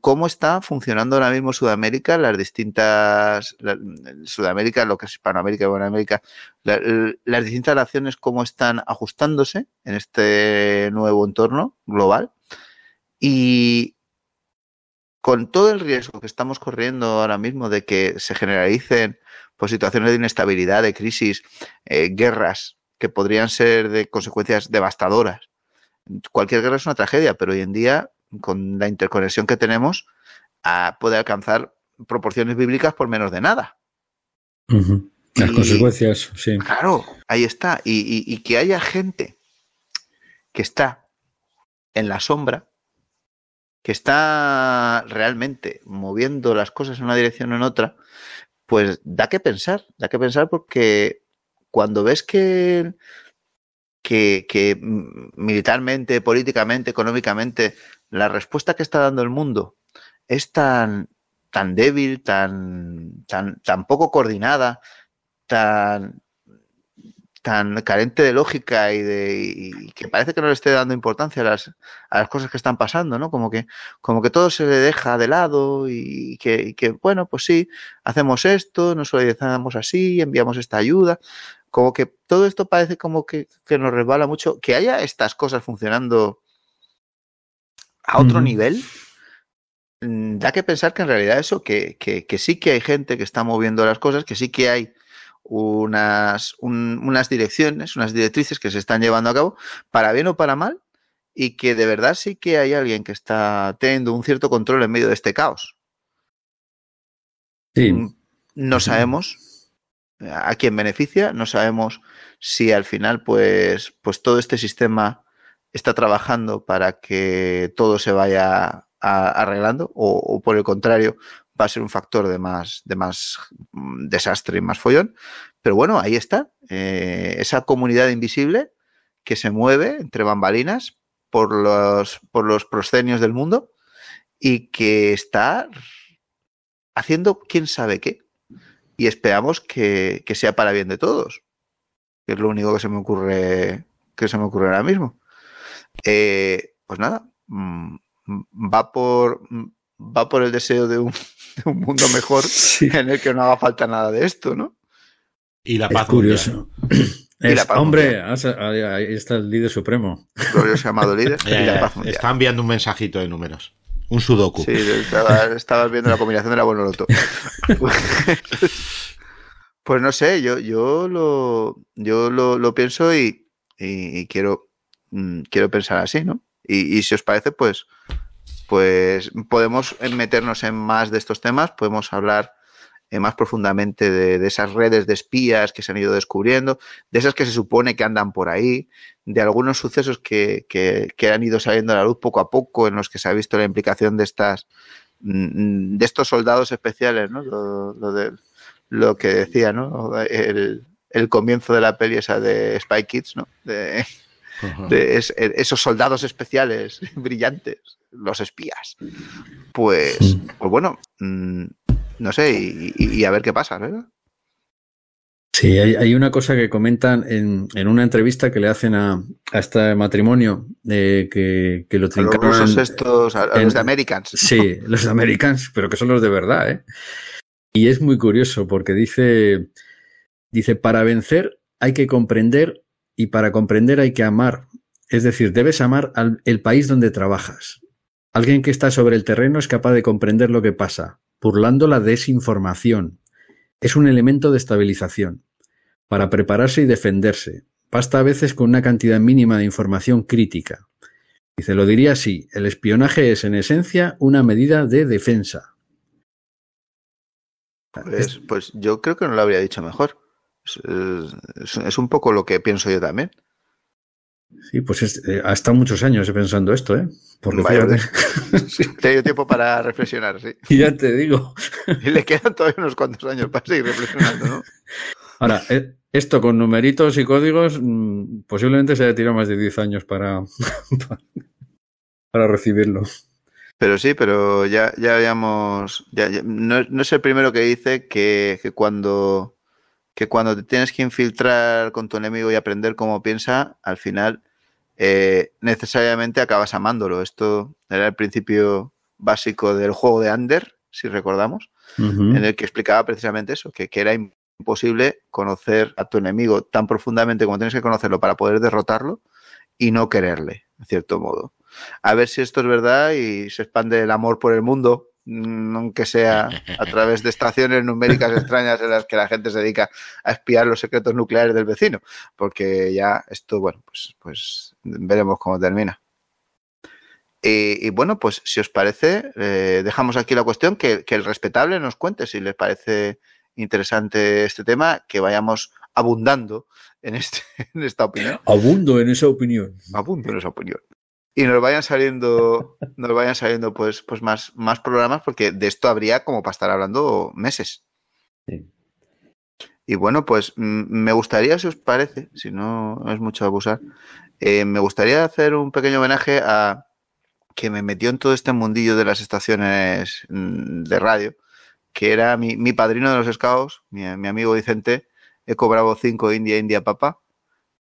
Speaker 2: Cómo está funcionando ahora mismo Sudamérica, las distintas, Sudamérica, lo que es Hispanoamérica, Buenamérica, las distintas naciones, cómo están ajustándose en este nuevo entorno global. Y con todo el riesgo que estamos corriendo ahora mismo de que se generalicen pues, situaciones de inestabilidad, de crisis, eh, guerras, que podrían ser de consecuencias devastadoras. Cualquier guerra es una tragedia, pero hoy en día, con la interconexión que tenemos, ah, puede alcanzar proporciones bíblicas por menos de nada. Las
Speaker 3: consecuencias, sí.
Speaker 2: Claro, ahí está. Y, y, que haya gente que está en la sombra, que está realmente moviendo las cosas en una dirección o en otra, pues da que pensar, da que pensar porque cuando ves que, mm, militarmente, políticamente, económicamente, la respuesta que está dando el mundo es tan, tan débil, tan, tan, tan poco coordinada, tan, tan carente de lógica y, de, que parece que no le esté dando importancia a las, cosas que están pasando, ¿no? Como que, como que todo se le deja de lado y que, bueno, pues sí, hacemos esto, nos solidarizamos así, enviamos esta ayuda, como que todo esto parece como que, que nos resbala mucho. Que haya estas cosas funcionando a otro nivel, mm, da que pensar que en realidad eso, que, sí que hay gente que está moviendo las cosas, que sí que hay unas, unas direcciones, unas directrices que se están llevando a cabo, para bien o para mal, y que de verdad sí que hay alguien que está teniendo un cierto control en medio de este caos. Sí. Mm, no sabemos, a quién beneficia, no sabemos si al final pues, pues todo este sistema está trabajando para que todo se vaya arreglando o, por el contrario va a ser un factor de más, de más mm, desastre y más follón. Pero bueno, ahí está, eh, esa comunidad invisible que se mueve entre bambalinas por los, por los proscenios del mundo y que está haciendo quién sabe qué y esperamos que, sea para bien de todos. Que es lo único que se me ocurre, que se me ahora mismo. Eh, pues nada, mm, va por, mm, va por el deseo de un, mundo mejor en el que no haga falta nada de esto, ¿no? Y
Speaker 1: la paz. curioso.
Speaker 2: hombre,
Speaker 1: ahí está el líder supremo. llamado líder. Está enviando un mensajito de números. Un sudoku. Sí, estabas estaba viendo la combinación de la Bonoloto.
Speaker 2: pues no sé, yo, yo lo, yo lo, pienso y, quiero, mm, quiero pensar así, ¿no? Y, y si os parece, pues, pues podemos meternos en más de estos temas, podemos hablar eh, más profundamente de, esas redes de espías que se han ido descubriendo, de esas que se supone que andan por ahí, de algunos sucesos que, han ido saliendo a la luz poco a poco en los que se ha visto la implicación de estas mm, de estos soldados especiales, ¿no? Lo, de, lo que decía, El, comienzo de la peli esa de Spy Kids, ¿no? De, e, esos soldados especiales brillantes, los espías. Pues, pues bueno, mm, no sé, y, a ver qué pasa, ¿verdad?
Speaker 3: Sí, hay, una cosa que comentan en, una entrevista que le hacen a, este matrimonio de eh, que, lo trincaron. los estos,
Speaker 2: de Americans. Sí,
Speaker 3: los de Americans, pero que son los de verdad, ¿eh? Y es muy curioso porque dice, dice, para vencer hay que comprender y para comprender hay que amar. Es decir, debes amar al el país donde trabajas. Alguien que está sobre el terreno es capaz de comprender lo que pasa, burlando la desinformación. Es un elemento de estabilización. Para prepararse y defenderse, basta a veces con una cantidad mínima de información crítica. Y se lo diría así, el espionaje es en esencia una medida de defensa.
Speaker 2: Pues, pues yo creo que no lo habría dicho mejor. es un poco lo que pienso yo también.
Speaker 3: Sí, pues eh, hasta muchos años pensando esto, ¿eh? Por Vaya,
Speaker 2: sí. Te dio tiempo para reflexionar, sí. Y ya te digo. Y le quedan todavía unos cuantos años para seguir reflexionando, ¿no?
Speaker 3: Ahora, eh, esto con numeritos y códigos mm,
Speaker 2: posiblemente se haya tirado más de 10 años para,
Speaker 3: para, recibirlo.
Speaker 2: Pero sí, pero ya, ya habíamos. Ya, no, no, es el primero que dice que, que cuando que cuando te tienes que infiltrar con tu enemigo y aprender cómo piensa, al final eh, necesariamente acabas amándolo. Esto era el principio básico del juego de Under, si recordamos, en el que explicaba precisamente eso, que, que era imposible conocer a tu enemigo tan profundamente como tienes que conocerlo para poder derrotarlo y no quererle, en cierto modo. A ver si esto es verdad y se expande el amor por el mundo Mm, aunque sea a través de estaciones numéricas extrañas en las que la gente se dedica a espiar los secretos nucleares del vecino, porque ya esto, bueno, pues, pues veremos cómo termina. Y, bueno, pues si os parece, eh, dejamos aquí la cuestión que, el respetable nos cuente si les parece interesante este tema, que vayamos abundando en, este, en esta opinión. Abundo en esa opinión. Abundo en esa opinión y nos vayan saliendo, nos vayan saliendo pues, pues más, más programas, porque de esto habría como para estar hablando meses. Y bueno, pues mm, me gustaría, si os parece, si no es mucho abusar, eh, me gustaría hacer un pequeño homenaje a que me metió en todo este mundillo de las estaciones mm, de radio, que era mi, padrino de los escaos, mi, amigo Vicente, Eco Bravo 5, India, India, Papá,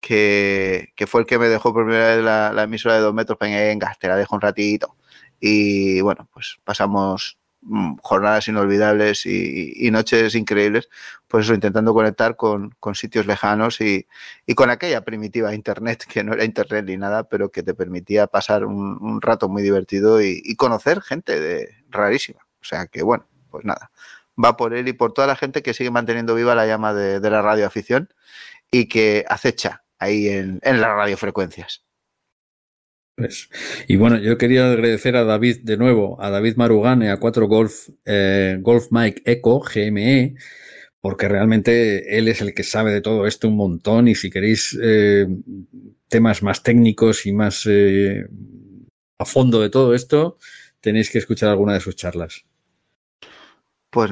Speaker 2: que, fue el que me dejó por primera vez la, emisora de dos metros, venga, pues, te la dejo un ratito. Y bueno, pues pasamos mm, jornadas inolvidables y, noches increíbles, pues eso, intentando conectar con, sitios lejanos y, y, con aquella primitiva Internet, que no era Internet ni nada, pero que te permitía pasar un, rato muy divertido y, conocer gente de, rarísima. O sea que, bueno, pues nada, va por él y por toda la gente que sigue manteniendo viva la llama de la radioafición y que acecha ahí en, las radiofrecuencias.
Speaker 3: Pues, y bueno, yo quería agradecer a David de nuevo, a David Marugane, a 4 Golf, eh, Golf Mike Eco, GME, porque realmente él es el que sabe de todo esto un montón y si queréis eh, temas más técnicos y más eh, a fondo de todo esto,
Speaker 2: tenéis que escuchar alguna de sus charlas. Pues,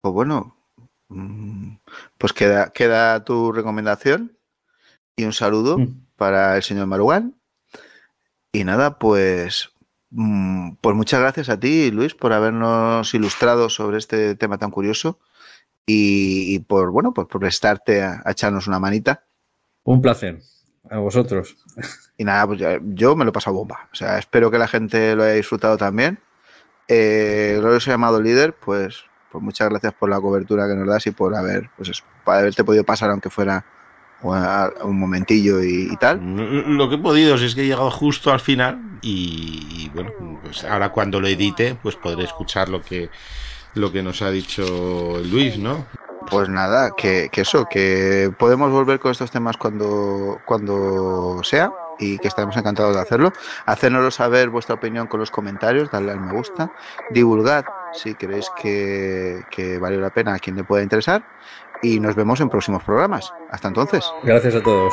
Speaker 2: pues bueno, mm, pues queda, queda tu recomendación y un saludo mm. para el señor Marugán. Y nada, pues, mm, pues muchas gracias a ti, Luis, por habernos ilustrado sobre este tema tan curioso y, por, bueno, pues por prestarte a, echarnos una manita. Un placer. A vosotros. Y nada, pues yo me lo he pasado bomba. O sea, espero que la gente lo haya disfrutado también. Eh, he llamado líder, pues, pues muchas gracias por la cobertura que nos das y por haber, pues por haberte podido pasar aunque fuera un momentillo
Speaker 1: y, tal. Lo que he podido es que he llegado justo al final y, bueno, pues ahora cuando lo edite, pues podré escuchar lo que, lo que nos ha dicho Luis, ¿no? Pues nada, que, eso, que podemos volver con estos temas cuando,
Speaker 2: cuando sea y que estaremos encantados de hacerlo. hacernos saber vuestra opinión con los comentarios, darle al me gusta, divulgad si creéis que, que vale la pena a quien le pueda interesar y nos vemos en próximos programas. Hasta entonces. Gracias a todos.